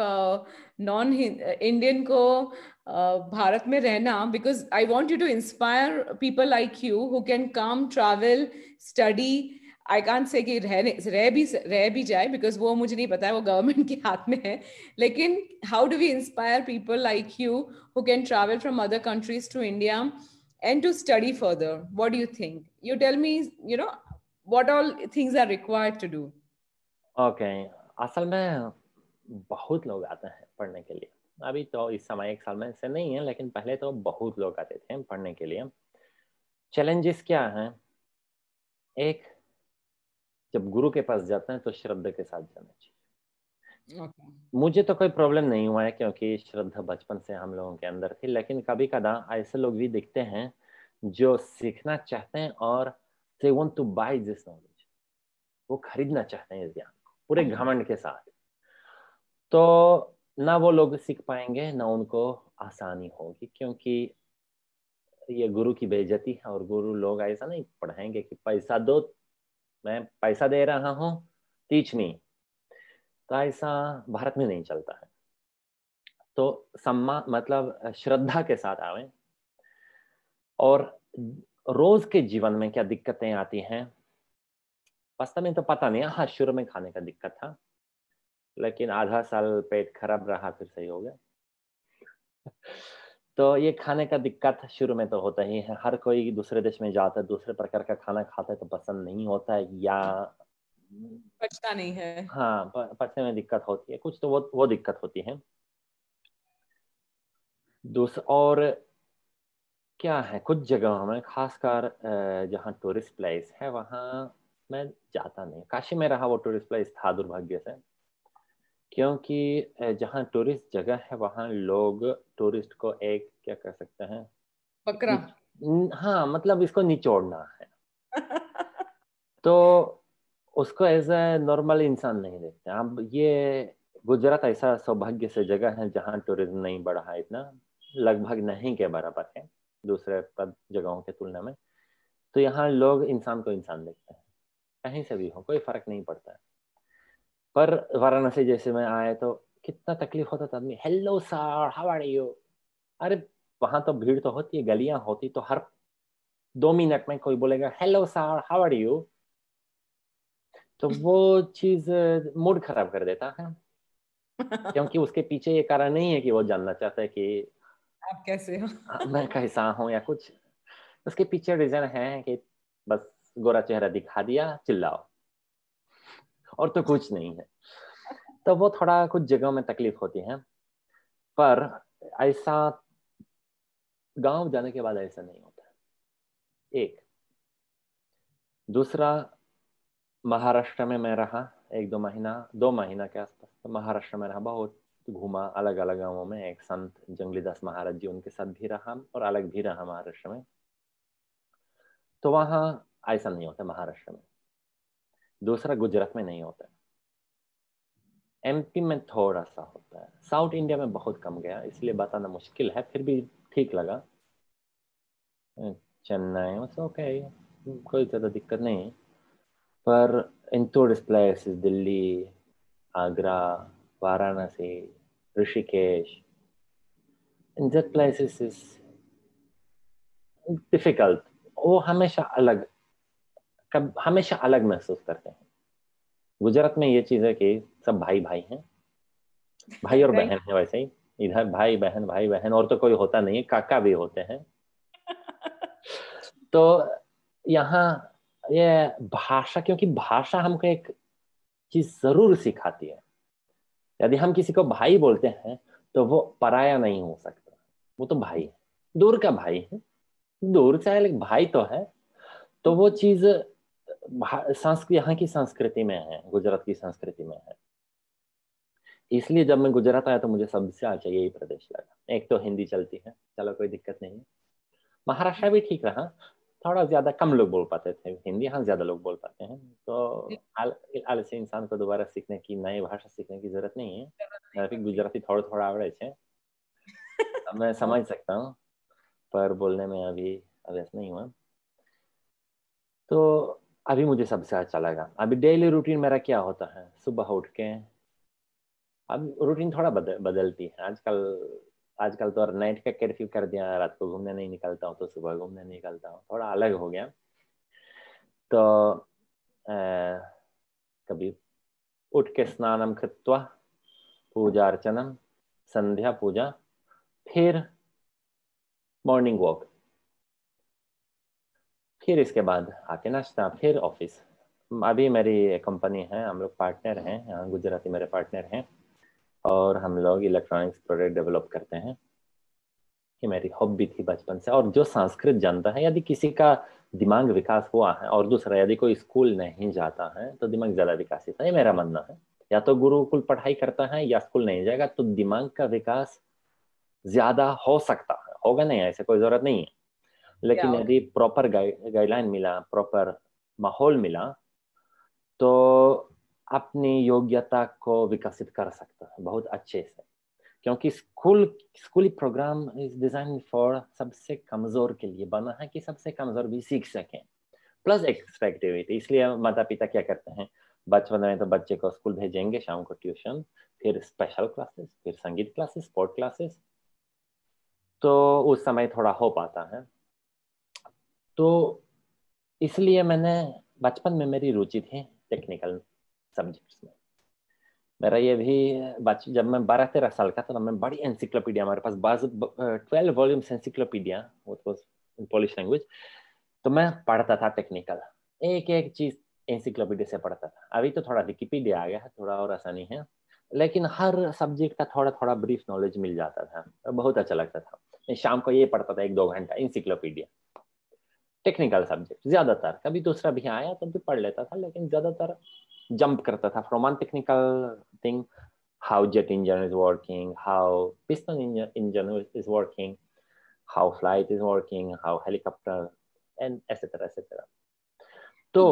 नॉन uh, इंडियन को uh, भारत में रहना because I want you to inspire people like you who can come travel study I can say कि रहने रह भी रह भी जाए बिकॉज वो मुझे नहीं पता है वो गवर्नमेंट के हाथ में है लेकिन how do we inspire people like you who can travel from other countries to India and to study further what do think you tell me you know what all things are required to do okay असल में बहुत लोग आते हैं पढ़ने के लिए अभी तो इस समय एक साल में से नहीं है लेकिन पहले तो बहुत लोग आते थे पढ़ने के लिए चैलेंजेस क्या हैं एक जब गुरु के पास जाते हैं तो श्रद्धा के साथ जाना चाहिए okay. मुझे तो कोई प्रॉब्लम नहीं हुआ है क्योंकि श्रद्धा बचपन से हम लोगों के अंदर थी लेकिन कभी कदा ऐसे लोग भी दिखते हैं जो सीखना चाहते हैं और they want to buy this knowledge वो खरीदना चाहते हैं इस ज्ञान को पूरे घमंड के साथ तो ना वो लोग सीख पाएंगे ना उनको आसानी होगी क्योंकि ये गुरु की बेजती है और गुरु लोग ऐसा नहीं पढ़ाएंगे कि पैसा दो मैं पैसा दे रहा हूँ टीच मी तो ऐसा भारत में नहीं चलता है तो सम्मान मतलब श्रद्धा के साथ आवे और रोज के जीवन में क्या दिक्कतें आती हैं वास्तव में तो पता नहीं हाँ शुरू में खाने का दिक्कत था लेकिन आधा साल पेट खराब रहा फिर सही हो गया तो ये खाने का दिक्कत शुरू में तो होता ही है हर कोई दूसरे देश में जाता है दूसरे प्रकार का खाना खाता है तो पसंद नहीं होता है या पचता नहीं है हाँ पचने में दिक्कत होती है कुछ तो वो वो दिक्कत होती है दूसरा और क्या है कुछ जगहों में खासकर जहाँ टूरिस्ट प्लेस है वहाँ मैं जाता नहीं काशी में रहा वो टूरिस्ट प्लेस था दुर्भाग्य से क्योंकि जहाँ टूरिस्ट जगह है वहाँ लोग टूरिस्ट को एक क्या कर सकते हैं बकरा हाँ मतलब इसको निचोड़ना है तो उसको एज ए नॉर्मल इंसान नहीं देखते अब ये गुजरात ऐसा सौभाग्य से जगह है जहाँ टूरिज्म नहीं बढ़ा है इतना लगभग नहीं के बराबर है दूसरे जगहों के तुलना में तो यहाँ लोग इंसान को इंसान देखते हैं कहीं से भी हो कोई फर्क नहीं पड़ता है पर वाराणसी जैसे मैं आए तो कितना तकलीफ होता था आदमी hello sir how are you अरे वहाँ तो भीड़ तो होती है गलियाँ होती तो हर दो मिनट में कोई बोलेगा hello sir how are you तो वो चीज मूड खराब कर देता है क्योंकि उसके पीछे ये कारण नहीं है कि वो जानना चाहता है कि आप कैसे हो हाँ, मैं कैसा हूँ या कुछ उसके पीछे रीजन है कि बस गोरा चेहरा दिखा दिया चिल्लाओ और तो कुछ नहीं है तो वो थोड़ा कुछ जगह में तकलीफ होती है पर ऐसा गांव जाने के बाद ऐसा नहीं होता एक दूसरा महाराष्ट्र में मैं रहा एक दो महीना दो महीना के आसपास तो महाराष्ट्र में रहा बहुत घूमा अलग अलग गांवों में एक संत जंगलीदास महाराज जी उनके साथ भी रहा और अलग भी रहा महाराष्ट्र में तो वहां ऐसा नहीं होता महाराष्ट्र में दूसरा गुजरात में नहीं होता है एमपी में थोड़ा सा होता है साउथ इंडिया में बहुत कम गया इसलिए बताना मुश्किल है फिर भी ठीक लगा चेन्नई वॉज ओके तो कोई ज़्यादा दिक्कत नहीं पर in tourist place Delhi Agra Varanasi Rishikesh in that places difficult वो हमेशा अलग कब हमेशा अलग महसूस करते हैं गुजरात में ये चीज है कि सब भाई भाई हैं भाई और बहन है वैसे ही इधर भाई बहन भाई बहन और तो कोई होता नहीं है काका भी होते हैं तो यहाँ ये भाषा क्योंकि भाषा हमको एक चीज जरूर सिखाती है यदि हम किसी को भाई बोलते हैं तो वो पराया नहीं हो सकता वो तो भाई है दूर का भाई है दूर से लेकिन भाई तो है तो वो चीज हाँ, संस्कृति यहाँ की संस्कृति में है गुजरात की संस्कृति में है इसलिए जब मैं गुजरात आया तो मुझे सबसे अच्छा यही प्रदेश लगा एक तो हिंदी चलती है चलो कोई दिक्कत नहीं है महाराष्ट्र भी ठीक रहा थोड़ा ज्यादा कम लोग बोल पाते थे हिंदी हाँ ज्यादा लोग बोल पाते हैं तो आल, आलसी इंसान को दोबारा सीखने की नई भाषा सीखने की जरूरत नहीं है गुजराती थोड़ा थोड़ा आवड़े थे मैं समझ सकता हूँ पर बोलने में अभी अभ्यास नहीं हुआ तो अभी मुझे सबसे अच्छा लगा अभी डेली रूटीन मेरा क्या होता है सुबह उठ के अब रूटीन थोड़ा बदल बदलती है आजकल आजकल तो नाइट का कर्फ्यू कर दिया रात को घूमने नहीं निकलता हूँ तो सुबह घूमने निकलता हूँ थोड़ा अलग हो गया तो आ, कभी उठ के स्नानम कृत्वा पूजा अर्चनम संध्या पूजा फिर मॉर्निंग वॉक फिर इसके बाद आके नाश्ता फिर ऑफिस अभी मेरी कंपनी है हम लोग पार्टनर हैं यहाँ गुजराती मेरे पार्टनर हैं और हम लोग इलेक्ट्रॉनिक्स प्रोडक्ट डेवलप करते हैं ये मेरी हॉबी थी बचपन से और जो संस्कृत जानता है यदि किसी का दिमाग विकास हुआ है और दूसरा यदि कोई स्कूल नहीं जाता है तो दिमाग ज़्यादा विकासित है ये मेरा मानना है या तो गुरुकुल पढ़ाई करता है या स्कूल नहीं जाएगा तो दिमाग का विकास ज़्यादा हो सकता है होगा नहीं ऐसे कोई ज़रूरत नहीं है लेकिन यदि प्रॉपर गाइडलाइन मिला प्रॉपर माहौल मिला तो अपनी योग्यता को विकसित कर सकता है बहुत अच्छे से क्योंकि स्कूल स्कूली प्रोग्राम इज डिजाइन फॉर सबसे कमजोर के लिए बना है कि सबसे कमजोर भी सीख सकें प्लस एक्सपेक्टिविटी इसलिए माता पिता क्या करते हैं बचपन में तो बच्चे को स्कूल भेजेंगे शाम को ट्यूशन फिर स्पेशल क्लासेस फिर संगीत क्लासेस स्पोर्ट क्लासेस तो उस समय थोड़ा हो पाता है तो इसलिए मैंने बचपन में मेरी रुचि थी टेक्निकल सब्जेक्ट्स में मेरा ये भी बच जब मैं बारह तेरह साल का था तो मैं बड़ी एनसिक्लोपीडिया हमारे पास was twelve volumes encyclopedia in Polish language तो मैं पढ़ता था टेक्निकल एक एक चीज़ एनसिक्लोपीडिया से पढ़ता था अभी तो थोड़ा विकीपीडिया आ गया है थोड़ा और आसानी है लेकिन हर सब्जेक्ट का थोड़ा थोड़ा ब्रीफ नॉलेज मिल जाता था बहुत अच्छा लगता था मैं शाम को ये पढ़ता था एक दो घंटा इंसिक्लोपीडिया टेक्निकल सब्जेक्ट ज्यादातर कभी दूसरा भी आया तब भी पढ़ लेता था लेकिन ज्यादातर जंप करता था from one technical thing how jet engine is working, how piston engine is working, how flight is working, how helicopter, and etc. etc. So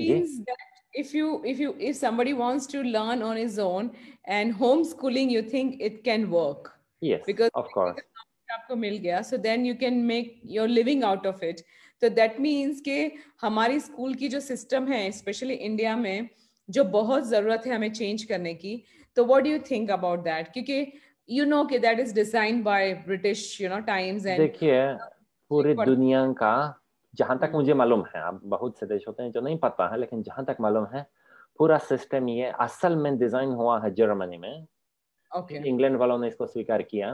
means that if you if you if somebody wants to learn on his own and homeschooling, you think it can work? Yes, because of course. आपको मिल गया so then you can make your living out of it तो that means के हमारी school की जो system है specially India में जो बहुत ज़रूरत है हमें चेंज करने की तो what you think about that क्योंकि यू नो कि that is design by British you know times and देखिए पूरी दुनिया का जहां तक हम्म। मुझे मालूम है आप बहुत से देश होते हैं जो नहीं पता है लेकिन जहां तक मालूम है पूरा सिस्टम ये असल में डिजाइन हुआ है जर्मनी में okay. इंग्लैंड वालों ने इसको स्वीकार किया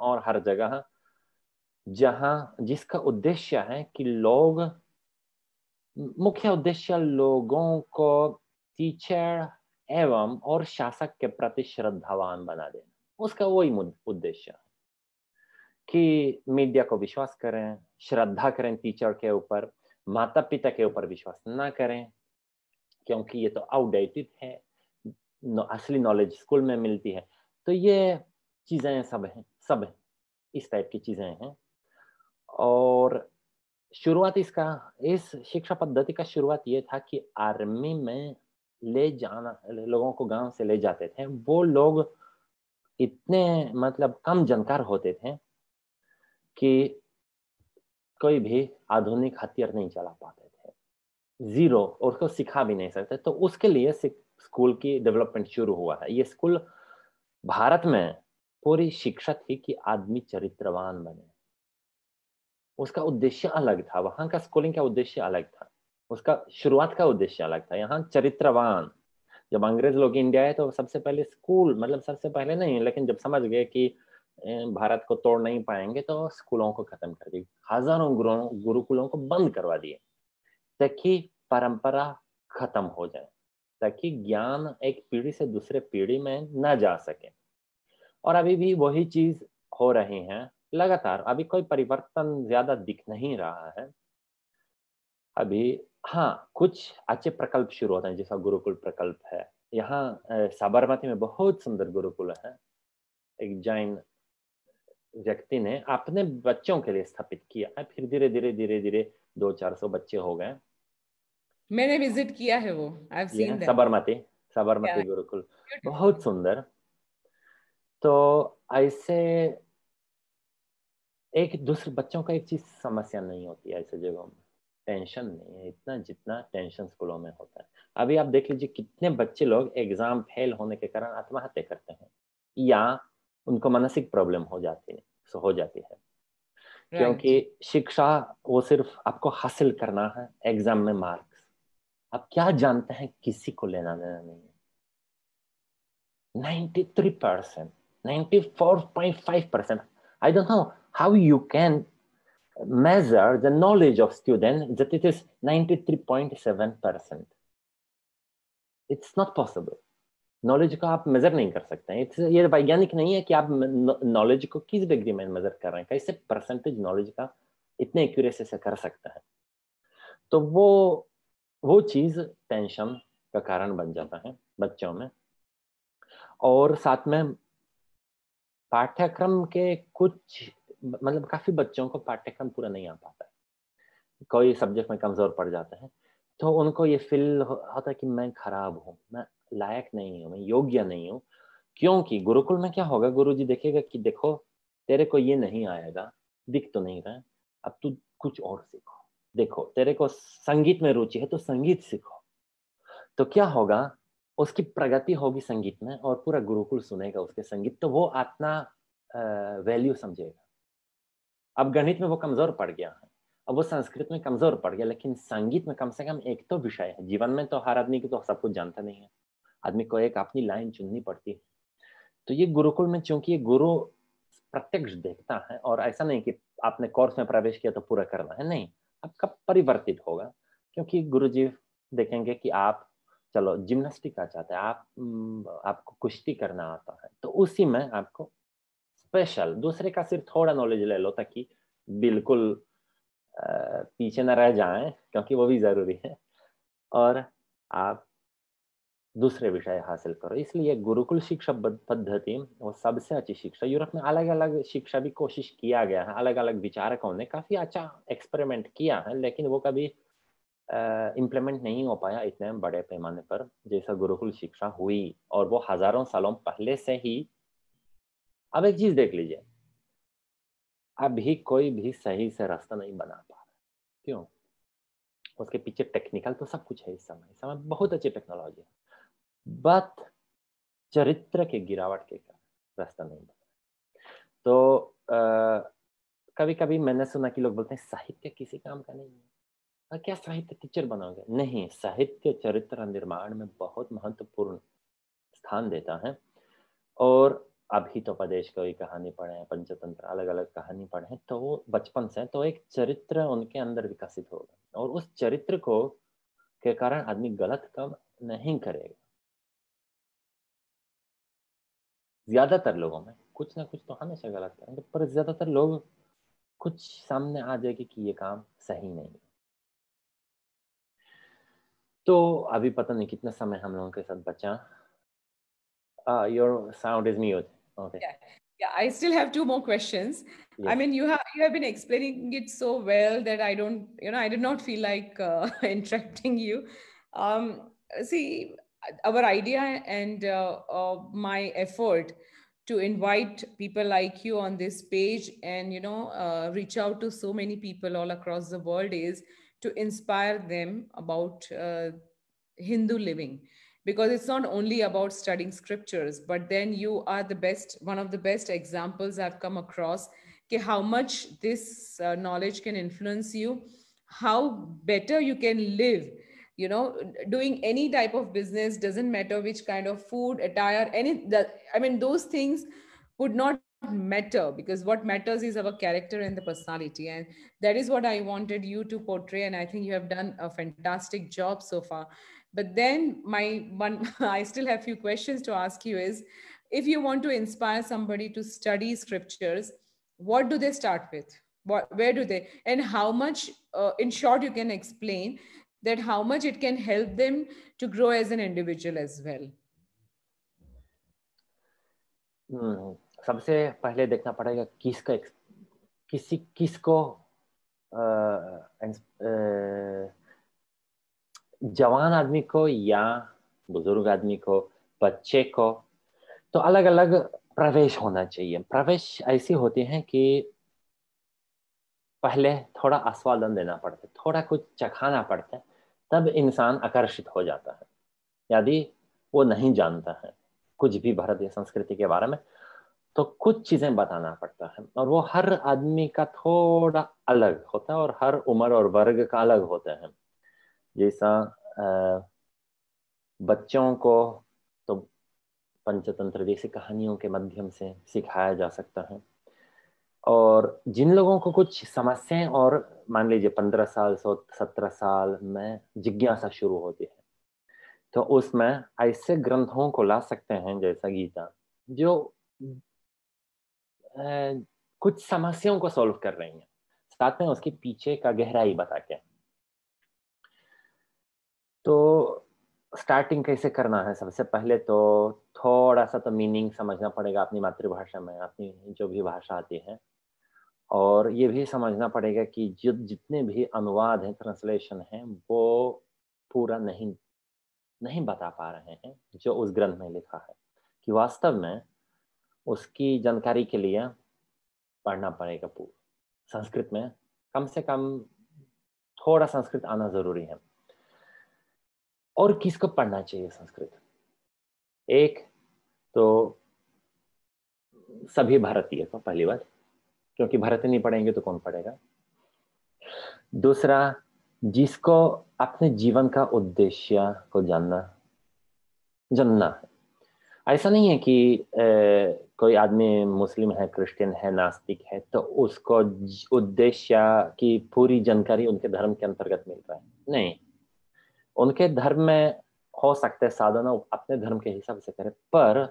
और हर जगह जहां जिसका उद्देश्य है कि लोग मुख्य उद्देश्य लोगों को टीचर एवं और शासक के प्रति श्रद्धावान बना देना उसका वही उद्देश्य कि मीडिया को विश्वास करें श्रद्धा करें टीचर के ऊपर माता पिता के ऊपर विश्वास ना करें क्योंकि ये तो आउटडेटेड है असली नॉलेज स्कूल में मिलती है तो ये चीज़ें सब हैं सब इस टाइप की चीज़ें हैं और शुरुआत इसका इस शिक्षा पद्धति का शुरुआत ये था कि आर्मी में ले जाना लोगों को गांव से ले जाते थे वो लोग इतने मतलब कम जानकार होते थे कि कोई भी आधुनिक हथियार नहीं चला पाते थे जीरो और उसको सिखा भी नहीं सकते तो उसके लिए स्कूल की डेवलपमेंट शुरू हुआ है ये स्कूल भारत में पूरी शिक्षा थी कि आदमी चरित्रवान बने उसका उद्देश्य अलग था वहां का स्कूलिंग का उद्देश्य अलग था उसका शुरुआत का उद्देश्य अलग था यहाँ चरित्रवान जब अंग्रेज लोग इंडिया आए तो सबसे पहले स्कूल मतलब सबसे पहले नहीं लेकिन जब समझ गए कि भारत को तोड़ नहीं पाएंगे तो स्कूलों को खत्म कर दिए हजारों गुरुकुलों को बंद करवा दिए ताकि परंपरा खत्म हो जाए ताकि ज्ञान एक पीढ़ी से दूसरे पीढ़ी में ना जा सके और अभी भी वही चीज हो रही है लगातार अभी कोई परिवर्तन ज्यादा दिख नहीं रहा है अभी हाँ कुछ अच्छे प्रकल्प शुरू होते हैं जैसा गुरुकुल प्रकल्प है यहाँ साबरमती में बहुत सुंदर गुरुकुल है एक जैन व्यक्ति ने अपने बच्चों के लिए स्थापित किया है फिर धीरे धीरे धीरे धीरे दो चार सौ बच्चे हो गए मैंने विजिट किया है वो साबरमती साबरमती गुरुकुल बहुत सुंदर तो ऐसे एक दूसरे बच्चों का एक चीज समस्या नहीं होती है ऐसे जगहों में टेंशन नहीं है इतना जितना टेंशन स्कूलों में होता है अभी आप देख लीजिए कितने बच्चे लोग एग्जाम फेल होने के कारण आत्महत्या करते हैं या उनको मानसिक प्रॉब्लम हो जाती है हो जाती है क्योंकि शिक्षा वो सिर्फ आपको हासिल करना है एग्जाम में मार्क्स आप क्या जानते हैं किसी को लेना देना नहीं है ninety three percent 94.5%. I don't know how you can measure the knowledge of students that it is 93.7%. It's not possible. Knowledge को आप मेजर नहीं कर सकते हैं इट्स ये वैज्ञानिक नहीं है कि आप नॉलेज को किस डिग्री में मेजर कर रहे हैं कैसे परसेंटेज नॉलेज का इतने एक्यूरेसी से कर सकते हैं तो वो वो चीज़ टेंशन का कारण बन जाता है बच्चों में और साथ में पाठ्यक्रम के कुछ मतलब काफ़ी बच्चों को पाठ्यक्रम पूरा नहीं आ पाता है कोई सब्जेक्ट में कमज़ोर पड़ जाते हैं तो उनको ये फील होता है कि मैं खराब हूँ मैं लायक नहीं हूँ मैं योग्य नहीं हूँ क्योंकि गुरुकुल में क्या होगा गुरु जी देखेगा कि देखो तेरे को ये नहीं आएगा दिख तो नहीं रहा अब तू कुछ और सीखो देखो तेरे को संगीत में रुचि है तो संगीत सीखो तो क्या होगा उसकी प्रगति होगी संगीत में और पूरा गुरुकुल सुनेगा उसके संगीत तो वो अपना वैल्यू समझेगा अब गणित में वो कमजोर पड़ गया है अब वो संस्कृत में कमजोर पड़ गया लेकिन संगीत में कम से कम एक तो विषय है जीवन में तो हर आदमी की तो सब कुछ जानता नहीं है आदमी को एक अपनी लाइन चुननी पड़ती है तो ये गुरुकुल में चूंकि ये गुरु प्रत्यक्ष देखता है और ऐसा नहीं कि आपने कोर्स में प्रवेश किया तो पूरा करना है नहीं आपका परिवर्तित होगा क्योंकि गुरु जी देखेंगे कि आप चलो जिम्नास्टिक आ जाता है आप आपको कुश्ती करना आता है तो उसी में आपको स्पेशल दूसरे का सिर्फ थोड़ा नॉलेज ले लो ताकि बिल्कुल पीछे ना रह जाए क्योंकि वो भी ज़रूरी है और आप दूसरे विषय हासिल करो इसलिए गुरुकुल शिक्षा पद्धति वो सबसे अच्छी शिक्षा यूरोप में अलग अलग शिक्षा भी कोशिश किया गया है अलग अलग विचारकों ने काफ़ी अच्छा एक्सपेरिमेंट किया है लेकिन वो कभी इम्प्लीमेंट नहीं हो पाया इतने बड़े पैमाने पर जैसा गुरुकुल शिक्षा हुई और वो हजारों सालों पहले से ही अब एक चीज देख लीजिए अभी कोई भी सही से रास्ता नहीं बना पा रहा क्यों उसके पीछे टेक्निकल तो सब कुछ है इस समय इस समय बहुत अच्छी टेक्नोलॉजी है बट चरित्र के गिरावट के कारण रास्ता नहीं बना तो आ, कभी कभी मैंने सुना कि लोग बोलते हैं साहित्य किसी काम का नहीं है क्या साहित्य टीचर बनोगे नहीं साहित्य चरित्र निर्माण में बहुत महत्वपूर्ण स्थान देता है और अभी तो प्रदेश कोई कहानी पढ़े हैं पंचतंत्र अलग अलग कहानी पढ़े हैं तो वो बचपन से तो एक चरित्र उनके अंदर विकसित होगा और उस चरित्र को के कारण आदमी गलत काम नहीं करेगा ज्यादातर लोगों में कुछ ना कुछ तो हमेशा गलत करेंगे पर ज्यादातर लोग कुछ सामने आ जाएगी कि ये काम सही नहीं तो अभी पता नहीं कितना समय हम लोगों के साथ बचा your sound is mute okay Yeah, I still have two more questions. Yes. I mean, you have you have been explaining it so well that I don't, you know, I did not feel like uh, interrupting you. Um, see, our idea and uh, uh, my effort to invite people like you on this page and you know uh, reach out to so many people all across the world is to inspire them about uh, Hindu living because it's not only about studying scriptures, but then you are the best, one of the best examples I've come across. Okay, how much this uh, knowledge can influence you, how better you can live. You know, doing any type of business doesn't matter which kind of food, attire, any. that, I mean, those things would not matter because what matters is our character and the personality and that is what i wanted you to portray and i think you have done a fantastic job so far but then my one i still have few questions to ask you is if you want to inspire somebody to study scriptures what do they start with what where do they and how much uh, in short you can explain that how much it can help them to grow as an individual as well hmm. सबसे पहले देखना पड़ेगा किसका किसी किसको जवान आदमी को या बुजुर्ग आदमी को बच्चे को तो अलग अलग प्रवेश होना चाहिए प्रवेश ऐसे होते हैं कि पहले थोड़ा आस्वादन देना पड़ता है थोड़ा कुछ चखाना पड़ता है तब इंसान आकर्षित हो जाता है यदि वो नहीं जानता है कुछ भी भारतीय संस्कृति के बारे में तो कुछ चीज़ें बताना पड़ता है और वो हर आदमी का थोड़ा अलग होता है और हर उम्र और वर्ग का अलग होता है जैसा बच्चों को तो पंचतंत्र जैसी कहानियों के माध्यम से सिखाया जा सकता है और जिन लोगों को कुछ समस्याएं और मान लीजिए पंद्रह साल सौ सत्रह साल में जिज्ञासा शुरू होती है तो उसमें ऐसे ग्रंथों को ला सकते हैं जैसा गीता जो कुछ समस्याओं को सॉल्व कर रही हैं साथ में उसके पीछे का गहराई बता के तो स्टार्टिंग कैसे करना है सबसे पहले तो थोड़ा सा तो मीनिंग समझना पड़ेगा अपनी मातृभाषा में अपनी जो भी भाषा आती है और ये भी समझना पड़ेगा कि जो जितने भी अनुवाद हैं ट्रांसलेशन हैं वो पूरा नहीं नहीं बता पा रहे हैं जो उस ग्रंथ में लिखा है कि वास्तव में उसकी जानकारी के लिए पढ़ना पड़ेगा संस्कृत में कम से कम थोड़ा संस्कृत आना जरूरी है और किसको पढ़ना चाहिए संस्कृत एक तो सभी भारतीय को पहली बात क्योंकि भारतीय नहीं पढ़ेंगे तो कौन पढ़ेगा दूसरा जिसको अपने जीवन का उद्देश्य को जानना जानना ऐसा नहीं है कि ए, कोई आदमी मुस्लिम है क्रिश्चियन है नास्तिक है तो उसको उद्देश्य की पूरी जानकारी उनके धर्म के अंतर्गत मिल रहा है नहीं उनके धर्म में हो सकते साधना अपने धर्म के हिसाब से करें पर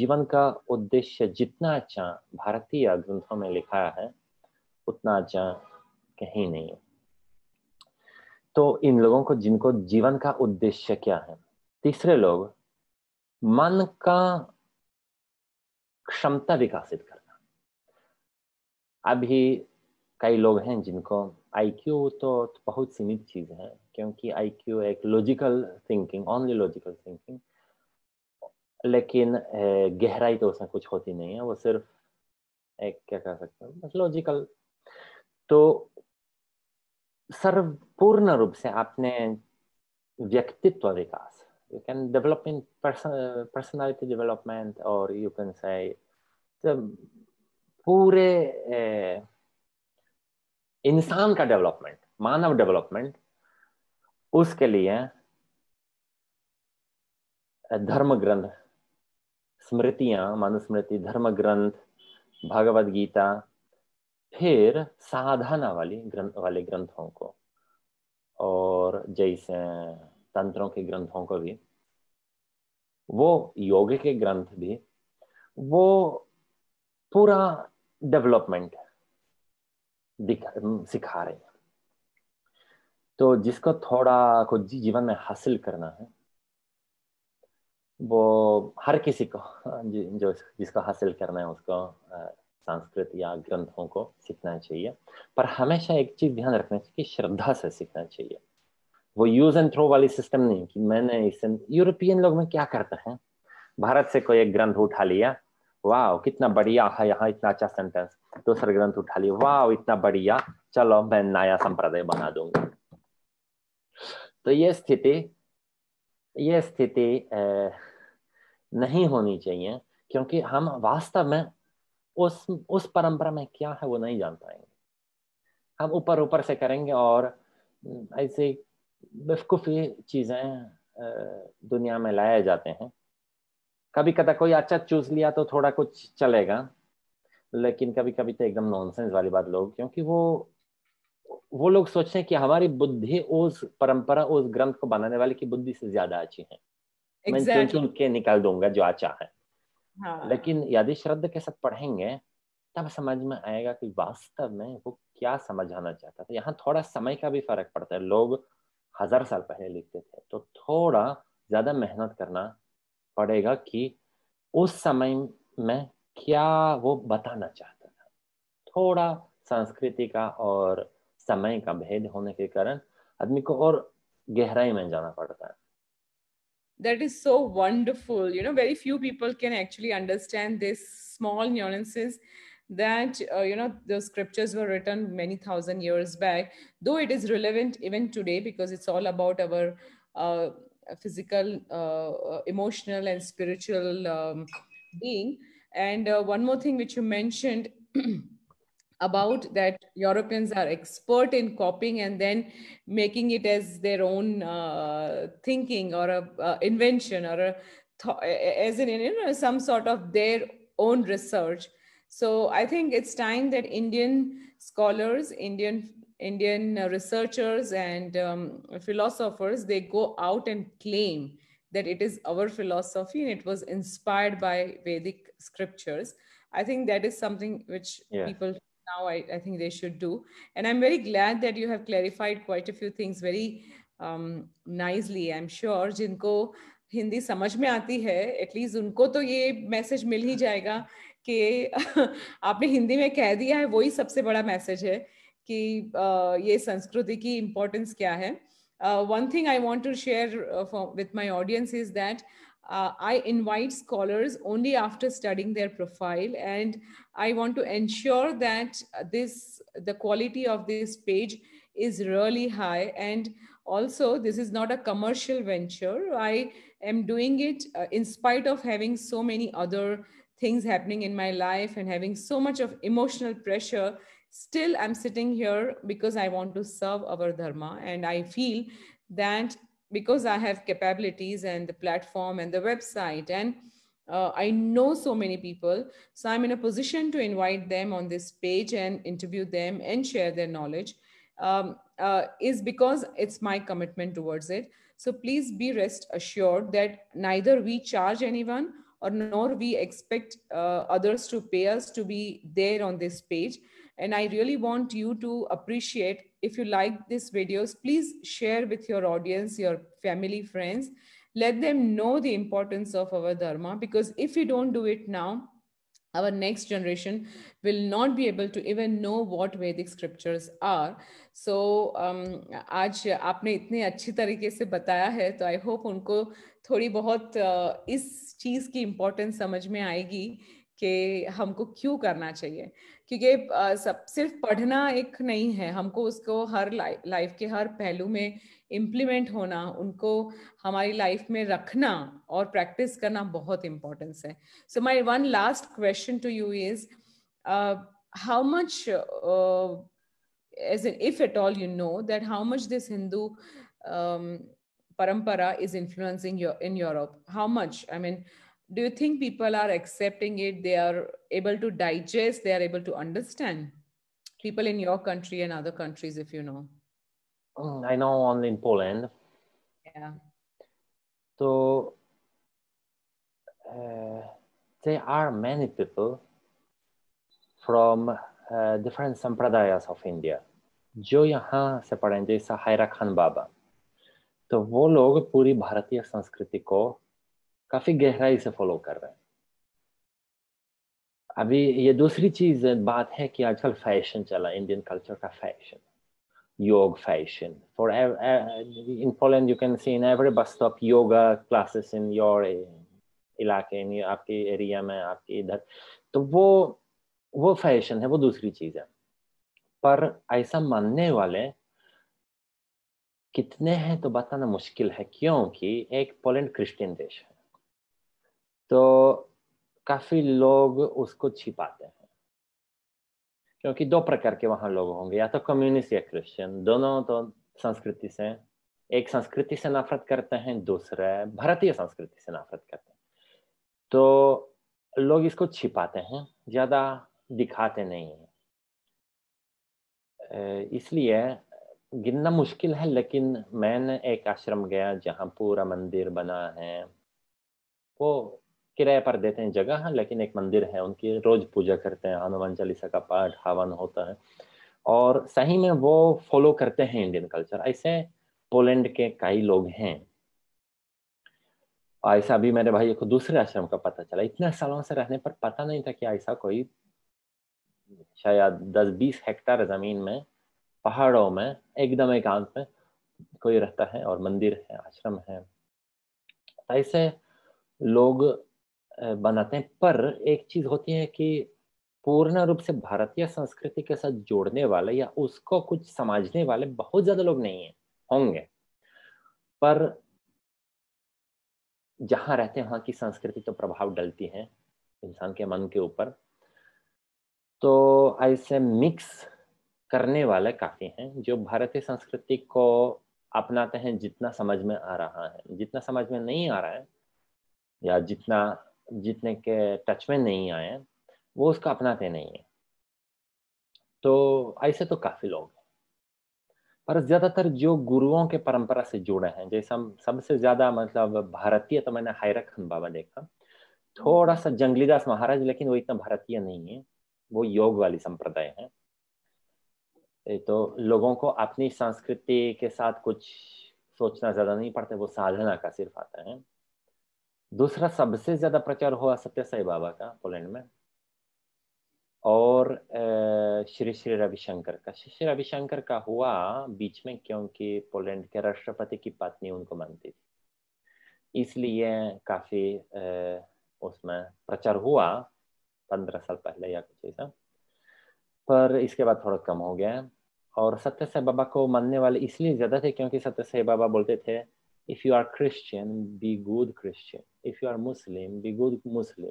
जीवन का उद्देश्य जितना अच्छा भारतीय ग्रंथों में लिखा है उतना अच्छा कहीं नहीं है तो इन लोगों को जिनको जीवन का उद्देश्य क्या है तीसरे लोग मन का क्षमता विकसित करना अभी कई लोग हैं जिनको आईक्यू तो बहुत सीमित चीज़ है क्योंकि आईक्यू एक logical thinking only logical thinking लेकिन गहराई तो उसमें कुछ होती नहीं है वो सिर्फ एक क्या कह सकते हैं बस लॉजिकल तो सर्वपूर्ण रूप से आपने व्यक्तित्व विकास you can develop in person, personality development, or you can say the पूरे इंसान का डेवलपमेंट मानव डेवलपमेंट उसके लिए धर्म ग्रंथ स्मृतियां मनुस्मृति धर्म ग्रंथ भगवत गीता फिर साधना वाली ग्रंथ वाले ग्रंथों को और जैसे तंत्रों के ग्रंथों को भी वो योग के ग्रंथ भी वो पूरा डेवलपमेंट सिखा रहे हैं तो जिसको थोड़ा कुछ जीवन में हासिल करना है वो हर किसी को जो जिसको हासिल करना है उसको संस्कृत या ग्रंथों को सीखना चाहिए पर हमेशा एक चीज ध्यान रखना चाहिए कि श्रद्धा से सीखना चाहिए वो यूज एंड थ्रो वाली सिस्टम नहीं कि मैंने इसे यूरोपियन लोग में क्या करते हैं भारत से कोई एक ग्रंथ उठा लिया वाह कितना बढ़िया है यहाँ इतना अच्छा सेंटेंस दूसरा ग्रंथ उठा लिया वाह इतना बढ़िया चलो मैं नया संप्रदाय बना दूंगा तो ये स्थिति ये स्थिति नहीं होनी चाहिए क्योंकि हम वास्तव में उस उस परंपरा में क्या है वो नहीं जान पाएंगे हम ऊपर ऊपर से करेंगे और ऐसे बेवकूफ़ी चीज़ें दुनिया में लाए जाते हैं कभी कदा कोई अच्छा चूज लिया तो थोड़ा कुछ चलेगा लेकिन कभी कभी तो एकदम नॉनसेंस वाली बात लोग क्योंकि वो वो लोग सोचते हैं कि हमारी बुद्धि उस परंपरा उस ग्रंथ को बनाने वाले की बुद्धि से ज्यादा अच्छी है exactly. मैं चुन के निकाल दूंगा जो अच्छा है हाँ। लेकिन यदि श्रद्धा के साथ पढ़ेंगे तब समझ में आएगा कि वास्तव में वो क्या समझाना चाहता था यहाँ थोड़ा समय का भी फर्क पड़ता है लोग हजार साल पहले लिखते थे तो थोड़ा ज्यादा मेहनत करना पड़ेगा कि उस समय में क्या वो बताना चाहता था थोड़ा संस्कृति का और समय का भेद होने के कारण आदमी को और गहराई में जाना पड़ता है that is so wonderful you know very few people can actually understand this small nuances that uh, you know the scriptures were written many thousand years back though it is relevant even today because it's all about our uh, physical uh, emotional and spiritual um, being and uh, one more thing which you mentioned about that europeans are expert in copying and then making it as their own uh, thinking or a invention or a th- as in you know some sort of their own research so I think it's time that Indian scholars, Indian Indian uh, researchers and um, philosophers, they go out and claim that it is our philosophy and it was inspired by Vedic scriptures. I think that is something which yeah. people now I, I, think they should do. And I'm very glad that you have clarified quite a few things very um, nicely. I'm sure जिनको हिंदी समझ में आती है least उनको तो ये message मिल ही जाएगा कि आपने हिंदी में कह दिया है वही सबसे बड़ा मैसेज है कि ये संस्कृति की इम्पोर्टेंस क्या है one thing I want to share with my audience is that Uh, I invite scholars only after studying their profile, and I want to ensure that this the quality of this page is really high. And also, this is not a commercial venture. I am doing it uh, in spite of having so many other things happening in my life and having so much of emotional pressure still i'm sitting here because i want to serve our dharma and i feel that because i have capabilities and the platform and the website and uh, i know so many people so i'm in a position to invite them on this page and interview them and share their knowledge um, uh, is because it's my commitment towards it so please be rest assured that neither we charge anyone or nor we expect uh, others to pay us to be there on this page and i really want you to appreciate if you like these videos please share with your audience your family friends let them know the importance of our dharma because if we don't do it now our next generation will not be able to even know what Vedic scriptures are. So um, आज आपने इतने अच्छी तरीके से बताया है तो I hope उनको थोड़ी बहुत इस चीज़ की इम्पोर्टेंस समझ में आएगी कि हमको क्यों करना चाहिए क्योंकि सब सिर्फ पढ़ना एक नहीं है हमको उसको हर लाइफ लाइफ के हर पहलू में इम्प्लीमेंट होना उनको हमारी लाइफ में रखना और प्रैक्टिस करना बहुत इम्पोर्टेंस है so my one last question to you is how much age if at all you know that how much this Hindu parampara is influencing your, in Europe? How much? I mean, do you think people are accepting it? They are able to digest, they are able to understand people in your country and other countries, if you know? Mm, I know only in Poland. Yeah. So uh, there are many people from uh, different sampradayas of India. Joyahan Separandesa Hairakhan Baba. तो वो लोग पूरी भारतीय संस्कृति को काफी गहराई से फॉलो कर रहे हैं अभी ये दूसरी चीज बात है कि आजकल फैशन चला इंडियन कल्चर का fashion yoga fashion for in Poland you can see in every bus stop yoga classes in your इलाके इन आपके एरिया में आपके इधर तो वो वो फैशन है वो दूसरी चीज है पर ऐसा मानने वाले कितने हैं तो बताना मुश्किल है क्योंकि एक पोलैंड क्रिश्चियन देश है तो काफ़ी लोग उसको छिपाते हैं क्योंकि दो प्रकार के वहाँ लोग होंगे या तो कम्युनिस्ट या क्रिश्चियन दोनों तो संस्कृति से एक संस्कृति से नफरत करते हैं दूसरे भारतीय संस्कृति से नफरत करते हैं तो लोग इसको छिपाते हैं ज़्यादा दिखाते नहीं हैं इसलिए गिनना मुश्किल है लेकिन मैंने एक आश्रम गया जहाँ पूरा मंदिर बना है वो किराए पर देते हैं जगह है लेकिन एक मंदिर है उनकी रोज पूजा करते हैं हनुमान चालीसा का पाठ हवन होता है और सही में वो फॉलो करते हैं इंडियन कल्चर ऐसे पोलैंड के कई लोग हैं ऐसा भी मेरे भाई को दूसरे आश्रम का पता चला इतने सालों से रहने पर पता नहीं था कि ऐसा कोई शायद दस बीस हेक्टेयर जमीन में पहाड़ों में एकदम एकांत में कोई रहता है और मंदिर है आश्रम है तो ऐसे लोग बनाते हैं पर एक चीज होती है कि पूर्ण रूप से भारतीय संस्कृति के साथ जोड़ने वाले या उसको कुछ समझने वाले बहुत ज्यादा लोग नहीं है होंगे पर जहाँ रहते हैं वहां की संस्कृति तो प्रभाव डलती है इंसान के मन के ऊपर तो ऐसे मिक्स करने वाले काफ़ी हैं जो भारतीय संस्कृति को अपनाते हैं जितना समझ में आ रहा है जितना समझ में नहीं आ रहा है या जितना जितने के टच में नहीं आए वो उसका अपनाते नहीं है तो ऐसे तो काफ़ी लोग हैं पर ज़्यादातर जो गुरुओं के परंपरा से जुड़े हैं जैसे हम सबसे ज़्यादा मतलब भारतीय तो मैंने हायरखन बाबा देखा थोड़ा सा जंगलीदास महाराज लेकिन वो इतना भारतीय नहीं है वो योग वाली संप्रदाय है तो लोगों को अपनी संस्कृति के साथ कुछ सोचना ज़्यादा नहीं पड़ता वो साधना का सिर्फ आता है दूसरा सबसे ज़्यादा प्रचार हुआ सत्य साई बाबा का पोलैंड में और श्री श्री रविशंकर का श्री श्री रविशंकर का हुआ बीच में क्योंकि पोलैंड के राष्ट्रपति की पत्नी उनको मानती थी इसलिए काफ़ी उसमें प्रचार हुआ पंद्रह साल पहले या कुछ ऐसा पर इसके बाद थोड़ा कम हो गया है और सत्य साई बाबा को मानने वाले इसलिए ज्यादा थे क्योंकि सत्य साई बाबा बोलते थे if you are Christian be good Christian if you are Muslim be good Muslim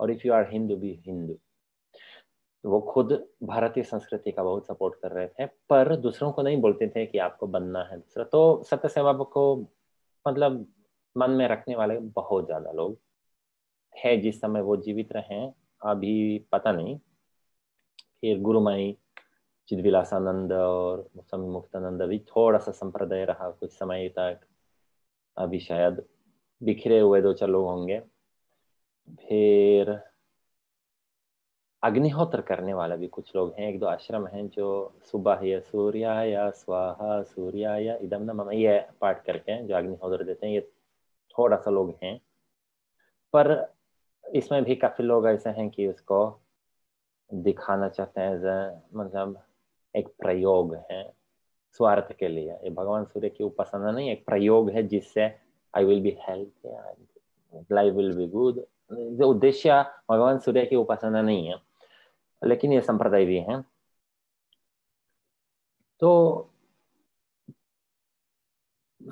और if you are Hindu be Hindu वो खुद भारतीय संस्कृति का बहुत सपोर्ट कर रहे थे पर दूसरों को नहीं बोलते थे कि आपको बनना है दूसरा तो सत्य साई बाबा को मतलब मन में रखने वाले बहुत ज्यादा लोग है जिस समय वो जीवित रहे अभी पता नहीं फिर गुरुमाई चिदविलासानंद और स्वामी मुक्तानंद अभी थोड़ा सा संप्रदाय रहा कुछ समय तक अभी शायद बिखरे हुए दो चार लोग होंगे फिर अग्निहोत्र करने वाला भी कुछ लोग हैं एक दो आश्रम हैं जो सुबह या या स्वाहा या इदम नम ये पाठ करके जो अग्निहोत्र देते हैं ये थोड़ा सा लोग हैं पर इसमें भी काफ़ी लोग ऐसे हैं कि उसको दिखाना चाहते हैं मतलब एक प्रयोग है स्वार्थ के लिए ये भगवान सूर्य की उपासना नहीं एक प्रयोग है जिससे I will be health life will be good उद्देश्य भगवान सूर्य की उपासना नहीं है लेकिन ये संप्रदाय भी है तो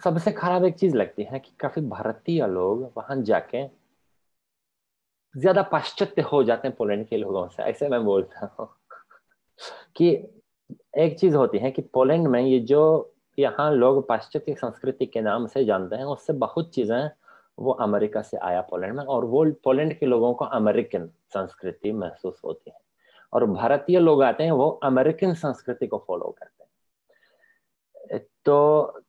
सबसे खराब एक चीज लगती है कि काफी भारतीय लोग वहां जाके ज्यादा पाश्चात्य हो जाते हैं पोलैंड के लोगों से ऐसे मैं बोलता हूँ कि एक चीज होती है कि पोलैंड में ये जो यहाँ लोग पाश्चात्य संस्कृति के नाम से जानते हैं उससे बहुत चीजें वो अमेरिका से आया पोलैंड में और वो पोलैंड के लोगों को अमेरिकन संस्कृति महसूस होती है और भारतीय लोग आते हैं वो अमेरिकन संस्कृति को फॉलो करते हैं तो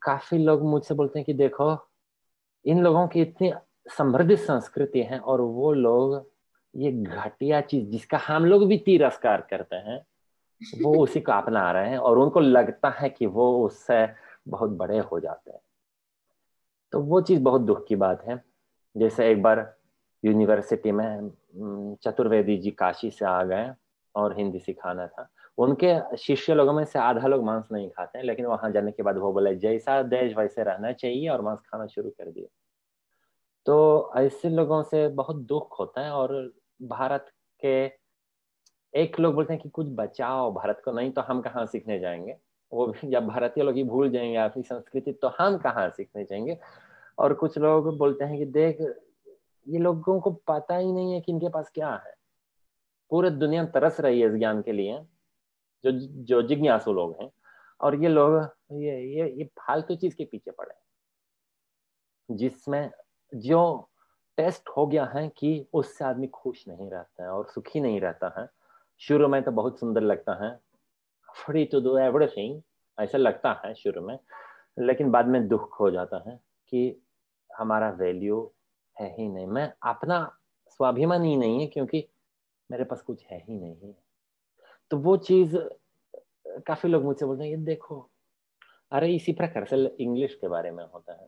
काफी लोग मुझसे बोलते हैं कि देखो इन लोगों की इतनी समृद्ध संस्कृति है और वो लोग ये घटिया चीज जिसका हम लोग भी तिरस्कार करते हैं वो उसी को अपना रहे हैं और उनको लगता है कि वो उससे बहुत बड़े हो जाते हैं तो वो चीज़ बहुत दुख की बात है जैसे एक बार यूनिवर्सिटी में चतुर्वेदी जी काशी से आ गए और हिंदी सिखाना था उनके शिष्य लोगों में से आधा लोग मांस नहीं खाते हैं लेकिन वहां जाने के बाद वो बोले जैसा देश वैसे रहना चाहिए और मांस खाना शुरू कर दिए तो ऐसे लोगों से बहुत दुख होता है और भारत के एक लोग बोलते हैं कि कुछ बचाओ भारत को नहीं तो हम कहाँ सीखने जाएंगे वो भी जब भारतीय लोग ही भूल जाएंगे अपनी संस्कृति तो हम कहाँ सीखने जाएंगे और कुछ लोग बोलते हैं कि देख ये लोगों को पता ही नहीं है कि इनके पास क्या है पूरे दुनिया तरस रही है इस ज्ञान के लिए जो जो जिज्ञासु लोग हैं और ये लोग ये ये ये फालतू चीज के पीछे पड़े जिसमें जो टेस्ट हो गया है कि उससे आदमी खुश नहीं रहता है और सुखी नहीं रहता है शुरू में तो बहुत सुंदर लगता है फ्री टू डू एवरीथिंग ऐसा लगता है शुरू में लेकिन बाद में दुख हो जाता है कि हमारा वैल्यू है ही नहीं मैं अपना स्वाभिमान ही नहीं है क्योंकि मेरे पास कुछ है ही नहीं तो वो चीज़ काफ़ी लोग मुझसे बोलते हैं ये देखो अरे इसी प्रकार से इंग्लिश के बारे में होता है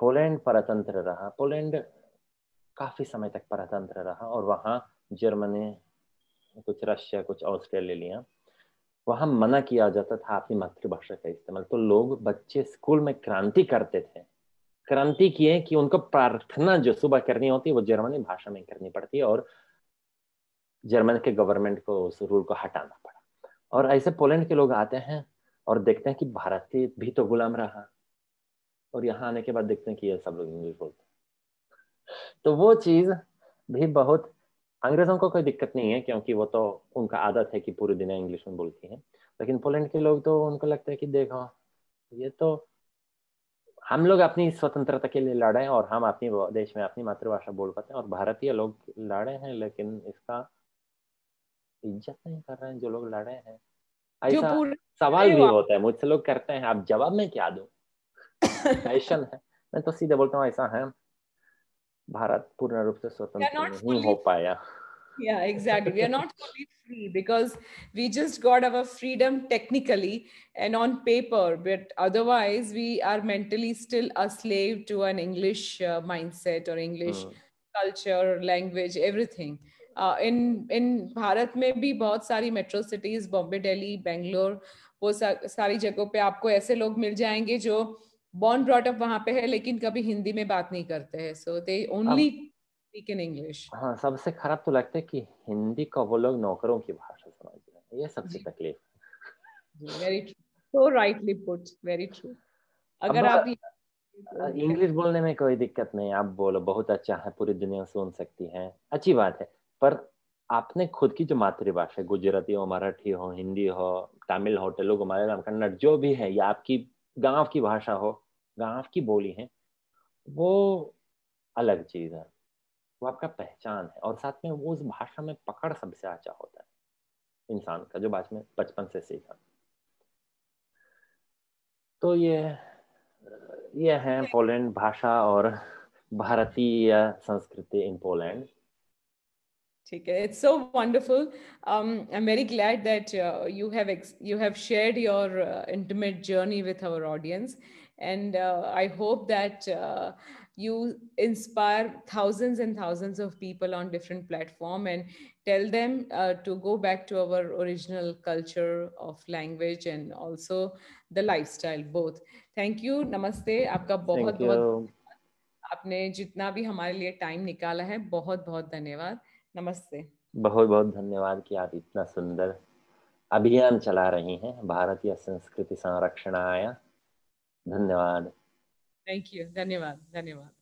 पोलैंड परतंत्र रहा पोलैंड काफ़ी समय तक परतंत्र रहा और वहाँ जर्मनी कुछ रशिया कुछ ऑस्ट्रेलिया वहाँ मना किया जाता था अपनी मातृभाषा का इस्तेमाल तो लोग बच्चे स्कूल में क्रांति करते थे क्रांति किए कि उनको प्रार्थना जो सुबह करनी होती है वो जर्मनी भाषा में करनी पड़ती है और जर्मन के गवर्नमेंट को उस रूल को हटाना पड़ा और ऐसे पोलैंड के लोग आते हैं और देखते हैं कि भारतीय भी तो गुलाम रहा और यहाँ आने के बाद देखते हैं कि ये सब लोग इंग्लिश बोलते हैं तो वो चीज भी बहुत अंग्रेजों को कोई दिक्कत नहीं है क्योंकि वो तो उनका आदत है कि पूरे दिन इंग्लिश में बोलती है लेकिन पोलैंड के लोग तो उनको लगता है कि देखो ये तो हम लोग अपनी स्वतंत्रता के लिए लड़े हैं और हम अपनी देश में अपनी मातृभाषा बोल पाते हैं और भारतीय लोग लड़े हैं लेकिन इसका इज्जत नहीं कर रहे हैं जो लोग लड़े हैं ऐसा सवाल भी होता है मुझसे लोग करते हैं आप जवाब में क्या दो फैशन है मैं तो सीधे बोलता हूँ ऐसा है भारत पूर्ण रूप से स्वतंत्र नहीं हो पाया yeah exactly we are not fully free because we just got our freedom technically and on paper but otherwise we are mentally still a slave to an english uh, mindset or english mm. culture language everything uh, in in bharat mein bhi bahut sari metro cities bombay delhi bangalore wo वो सारी जगहों पे आपको ऐसे लोग मिल जाएंगे जो born brought up वहां पे है लेकिन कभी हिंदी में बात नहीं करते हैं so they only speak in English हाँ सबसे खराब तो लगता है कि हिंदी का वो लोग नौकरों की भाषा समझ रहे हैं ये सबसे तकलीफ very true so rightly put very true अगर आप इंग्लिश बोलने में कोई दिक्कत नहीं आप बोलो बहुत अच्छा है पूरी दुनिया सुन सकती है अच्छी बात है पर आपने खुद की जो मातृभाषा गुजराती हो मराठी हो हिंदी हो तमिल हो तेलुगु मलयालम कन्नड़ जो भी है ये आपकी गांव की भाषा हो गांव की बोली है वो अलग चीज़ है वो आपका पहचान है और साथ में वो उस भाषा में पकड़ सबसे अच्छा होता है इंसान का जो बाद में बचपन से सीखा तो ये ये है पोलैंड भाषा और भारतीय संस्कृति इन Poland It's so wonderful. Um, I'm very glad that uh, you have ex- you have shared your uh, intimate journey with our audience, and uh, I hope that uh, you inspire thousands and thousands of people on different platform and tell them uh, to go back to our original culture of language and also the lifestyle both. Thank you. Namaste. आपका बहुत बहुत आपने जितना भी हमारे लिए time निकाला है बहुत बहुत धन्यवाद नमस्ते बहुत बहुत धन्यवाद कि आप इतना सुंदर अभियान चला रही हैं भारतीय संस्कृति संरक्षण आया धन्यवाद थैंक यू धन्यवाद धन्यवाद